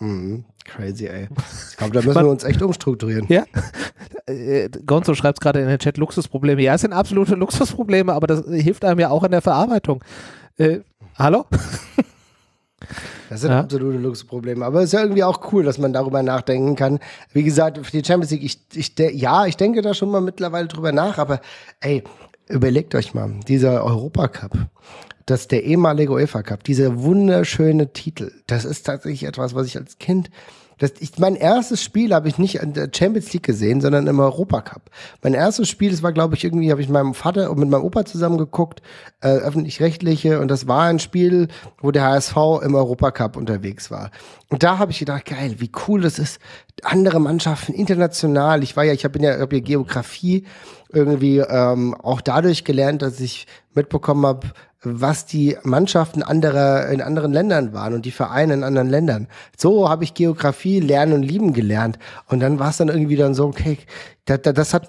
Mhm. Crazy, ey. Ich glaube, da müssen wir uns echt umstrukturieren. Ja. Äh, Gonzo schreibt gerade in den Chat Luxusprobleme. Ja, es sind absolute Luxusprobleme, aber das hilft einem ja auch in der Verarbeitung. Äh, hallo? Das sind ja. absolute Luxusprobleme. Aber es ist ja irgendwie auch cool, dass man darüber nachdenken kann. Wie gesagt, für die Champions League, ich, ich, ja, ich denke da schon mal mittlerweile drüber nach, aber ey, überlegt euch mal, dieser Europacup dass der ehemalige UEFA Cup, dieser wunderschöne Titel, das ist tatsächlich etwas, was ich als Kind das, ich, mein erstes Spiel habe ich nicht in der Champions League gesehen, sondern im Europacup. Mein erstes Spiel, das war, glaube ich, irgendwie, habe ich meinem Vater und mit meinem Opa zusammen geguckt, äh, öffentlich-rechtliche, und das war ein Spiel, wo der HSV im Europacup unterwegs war. Und da habe ich gedacht, geil, wie cool das ist. Andere Mannschaften international. Ich war ja, ich habe ja, hab ja Geografie irgendwie ähm, auch dadurch gelernt, dass ich mitbekommen habe, was die Mannschaften anderer in anderen Ländern waren und die Vereine in anderen Ländern. So habe ich Geografie lernen und lieben gelernt. Und dann war es dann irgendwie dann so, okay, das, das hat,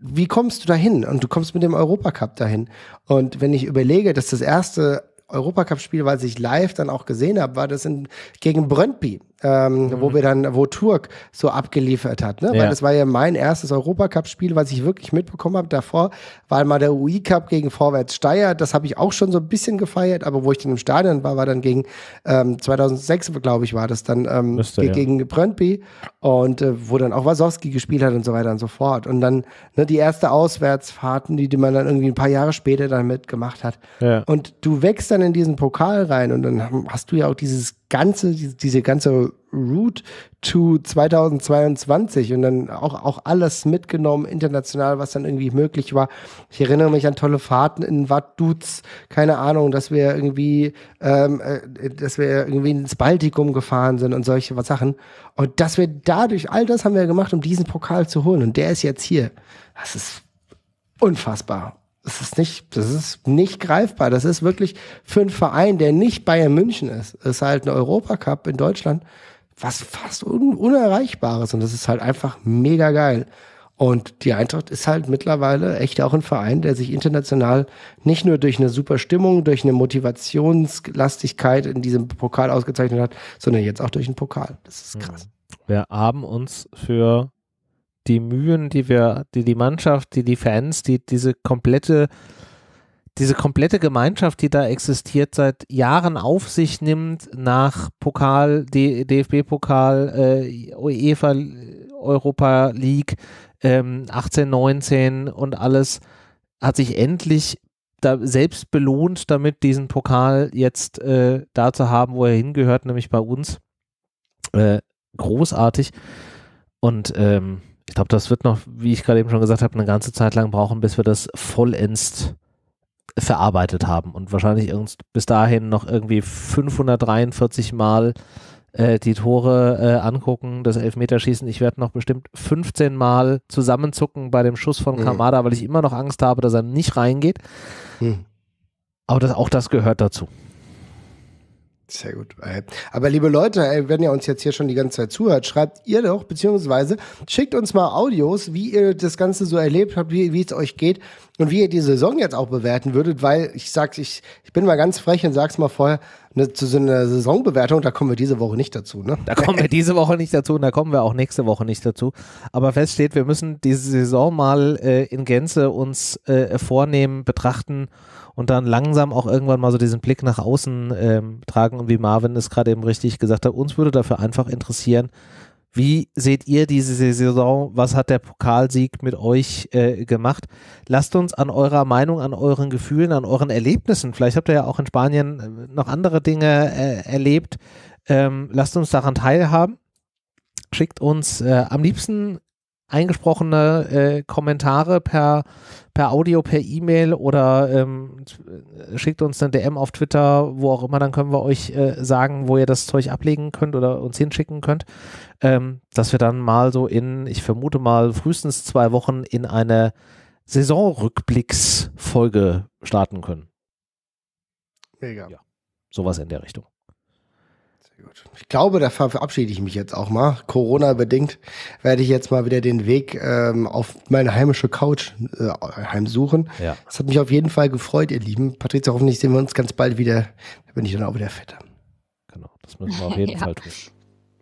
wie kommst du dahin? Und du kommst mit dem Europacup dahin. Und wenn ich überlege, dass das erste Europacup-Spiel, was ich live dann auch gesehen habe, war das in, gegen Brøndby ähm, mhm. wo wir dann, wo Turk so abgeliefert hat. Ne? Ja. Weil das war ja mein erstes Europacup-Spiel, was ich wirklich mitbekommen habe. Davor war mal der UI-Cup gegen Vorwärts Steyr. Das habe ich auch schon so ein bisschen gefeiert, aber wo ich dann im Stadion war, war dann gegen ähm, 2006, glaube ich, war das dann ähm, Müsste, ge gegen ja. Brøndby und äh, wo dann auch Wasowski gespielt hat und so weiter und so fort. Und dann ne, die erste Auswärtsfahrten, die, die man dann irgendwie ein paar Jahre später dann mitgemacht hat. Ja. Und du wächst dann in diesen Pokal rein und dann hast du ja auch dieses ganze, diese ganze Route to 2022 und dann auch, auch alles mitgenommen, international, was dann irgendwie möglich war. Ich erinnere mich an tolle Fahrten in Wat Dutz, keine Ahnung, dass wir irgendwie, ähm, äh, dass wir irgendwie ins Baltikum gefahren sind und solche Sachen. Und dass wir dadurch, all das haben wir gemacht, um diesen Pokal zu holen. Und der ist jetzt hier. Das ist unfassbar das ist nicht, das ist nicht greifbar. Das ist wirklich für einen Verein, der nicht Bayern München ist, ist halt ein Europacup in Deutschland, was fast un unerreichbares. Und das ist halt einfach mega geil. Und die Eintracht ist halt mittlerweile echt auch ein Verein, der sich international nicht nur durch eine super Stimmung, durch eine Motivationslastigkeit in diesem Pokal ausgezeichnet hat, sondern jetzt auch durch einen Pokal. Das ist mhm. krass. Wir haben uns für die Mühen, die wir, die die Mannschaft, die die Fans, die diese komplette, diese komplette Gemeinschaft, die da existiert, seit Jahren auf sich nimmt nach Pokal, DFB-Pokal, äh, UEFA Europa League ähm, 18, 19 und alles, hat sich endlich da selbst belohnt, damit diesen Pokal jetzt äh, da zu haben, wo er hingehört, nämlich bei uns. Äh, großartig. Und ähm, ich glaube, das wird noch, wie ich gerade eben schon gesagt habe, eine ganze Zeit lang brauchen, bis wir das vollends verarbeitet haben und wahrscheinlich bis dahin noch irgendwie 543 Mal äh, die Tore äh, angucken, das Elfmeterschießen. Ich werde noch bestimmt 15 Mal zusammenzucken bei dem Schuss von mhm. Kamada, mhm. weil ich immer noch Angst habe, dass er nicht reingeht. Mhm. Aber das, auch das gehört dazu. Sehr gut. Äh, aber liebe Leute, wenn ihr uns jetzt hier schon die ganze Zeit zuhört, schreibt ihr doch, beziehungsweise schickt uns mal Audios, wie ihr das Ganze so erlebt habt, wie, wie es euch geht und wie ihr die Saison jetzt auch bewerten würdet, weil ich sag's, ich, ich bin mal ganz frech und sag's mal vorher, ne, zu so einer Saisonbewertung, da kommen wir diese Woche nicht dazu. Ne? Da kommen wir diese Woche nicht dazu und da kommen wir auch nächste Woche nicht dazu. Aber fest steht, wir müssen diese Saison mal äh, in Gänze uns äh, vornehmen, betrachten und dann langsam auch irgendwann mal so diesen Blick nach außen ähm, tragen. Und wie Marvin es gerade eben richtig gesagt hat, uns würde dafür einfach interessieren, wie seht ihr diese Saison? Was hat der Pokalsieg mit euch äh, gemacht? Lasst uns an eurer Meinung, an euren Gefühlen, an euren Erlebnissen, vielleicht habt ihr ja auch in Spanien äh, noch andere Dinge äh, erlebt, ähm, lasst uns daran teilhaben. Schickt uns äh, am liebsten eingesprochene äh, Kommentare per, per Audio, per E-Mail oder ähm, äh, schickt uns eine DM auf Twitter, wo auch immer, dann können wir euch äh, sagen, wo ihr das Zeug ablegen könnt oder uns hinschicken könnt, ähm, dass wir dann mal so in, ich vermute mal, frühestens zwei Wochen in eine Saisonrückblicksfolge starten können. Mega. Ja, sowas in der Richtung. Gut. Ich glaube, da verabschiede ich mich jetzt auch mal. Corona-bedingt werde ich jetzt mal wieder den Weg ähm, auf meine heimische Couch äh, heimsuchen. Ja. Das hat mich auf jeden Fall gefreut, ihr Lieben. Patricia, hoffentlich sehen wir uns ganz bald wieder. Da bin ich dann auch wieder fitter. Genau, das müssen wir auf jeden ja. Fall tun.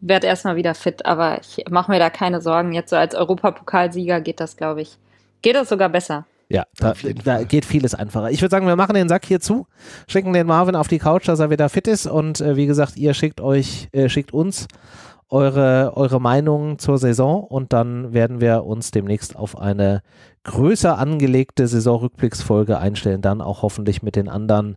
werde erstmal wieder fit, aber ich mache mir da keine Sorgen. Jetzt so als Europapokalsieger geht das, glaube ich. Geht das sogar besser. Ja, da, da geht vieles einfacher. Ich würde sagen, wir machen den Sack hier zu, schicken den Marvin auf die Couch, dass er wieder fit ist und äh, wie gesagt, ihr schickt euch, äh, schickt uns eure, eure Meinungen zur Saison und dann werden wir uns demnächst auf eine größer angelegte Saisonrückblicksfolge einstellen, dann auch hoffentlich mit den anderen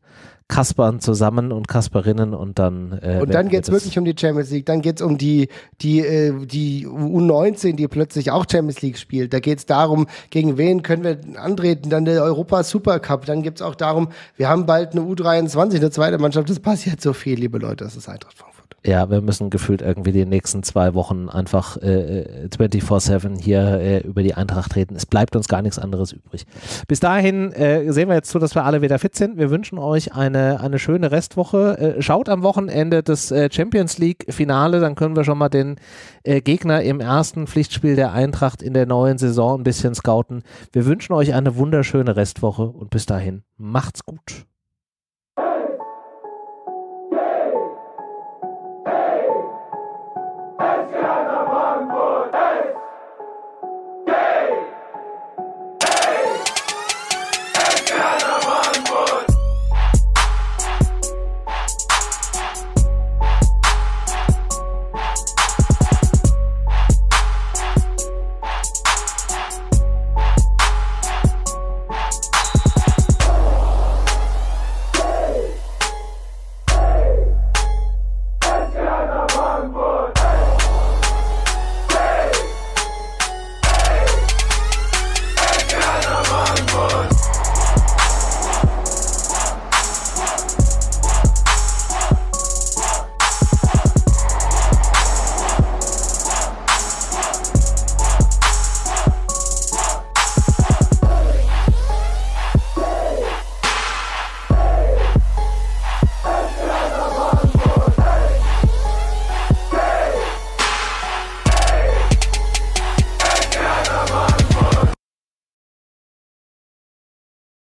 Kaspern zusammen und Kasperinnen und dann. Äh, und dann geht es wirklich um die Champions League. Dann geht es um die, die, äh, die U19, die plötzlich auch Champions League spielt. Da geht es darum, gegen wen können wir antreten. Dann der Europa Super Cup. Dann gibt es auch darum, wir haben bald eine U23, eine zweite Mannschaft. Das passiert so viel, liebe Leute. Das ist Eintracht von gemacht. Ja, wir müssen gefühlt irgendwie die nächsten zwei Wochen einfach äh, 24-7 hier äh, über die Eintracht reden. Es bleibt uns gar nichts anderes übrig. Bis dahin äh, sehen wir jetzt zu, dass wir alle wieder fit sind. Wir wünschen euch eine, eine schöne Restwoche. Äh, schaut am Wochenende das äh, Champions League-Finale, dann können wir schon mal den äh, Gegner im ersten Pflichtspiel der Eintracht in der neuen Saison ein bisschen scouten. Wir wünschen euch eine wunderschöne Restwoche und bis dahin macht's gut.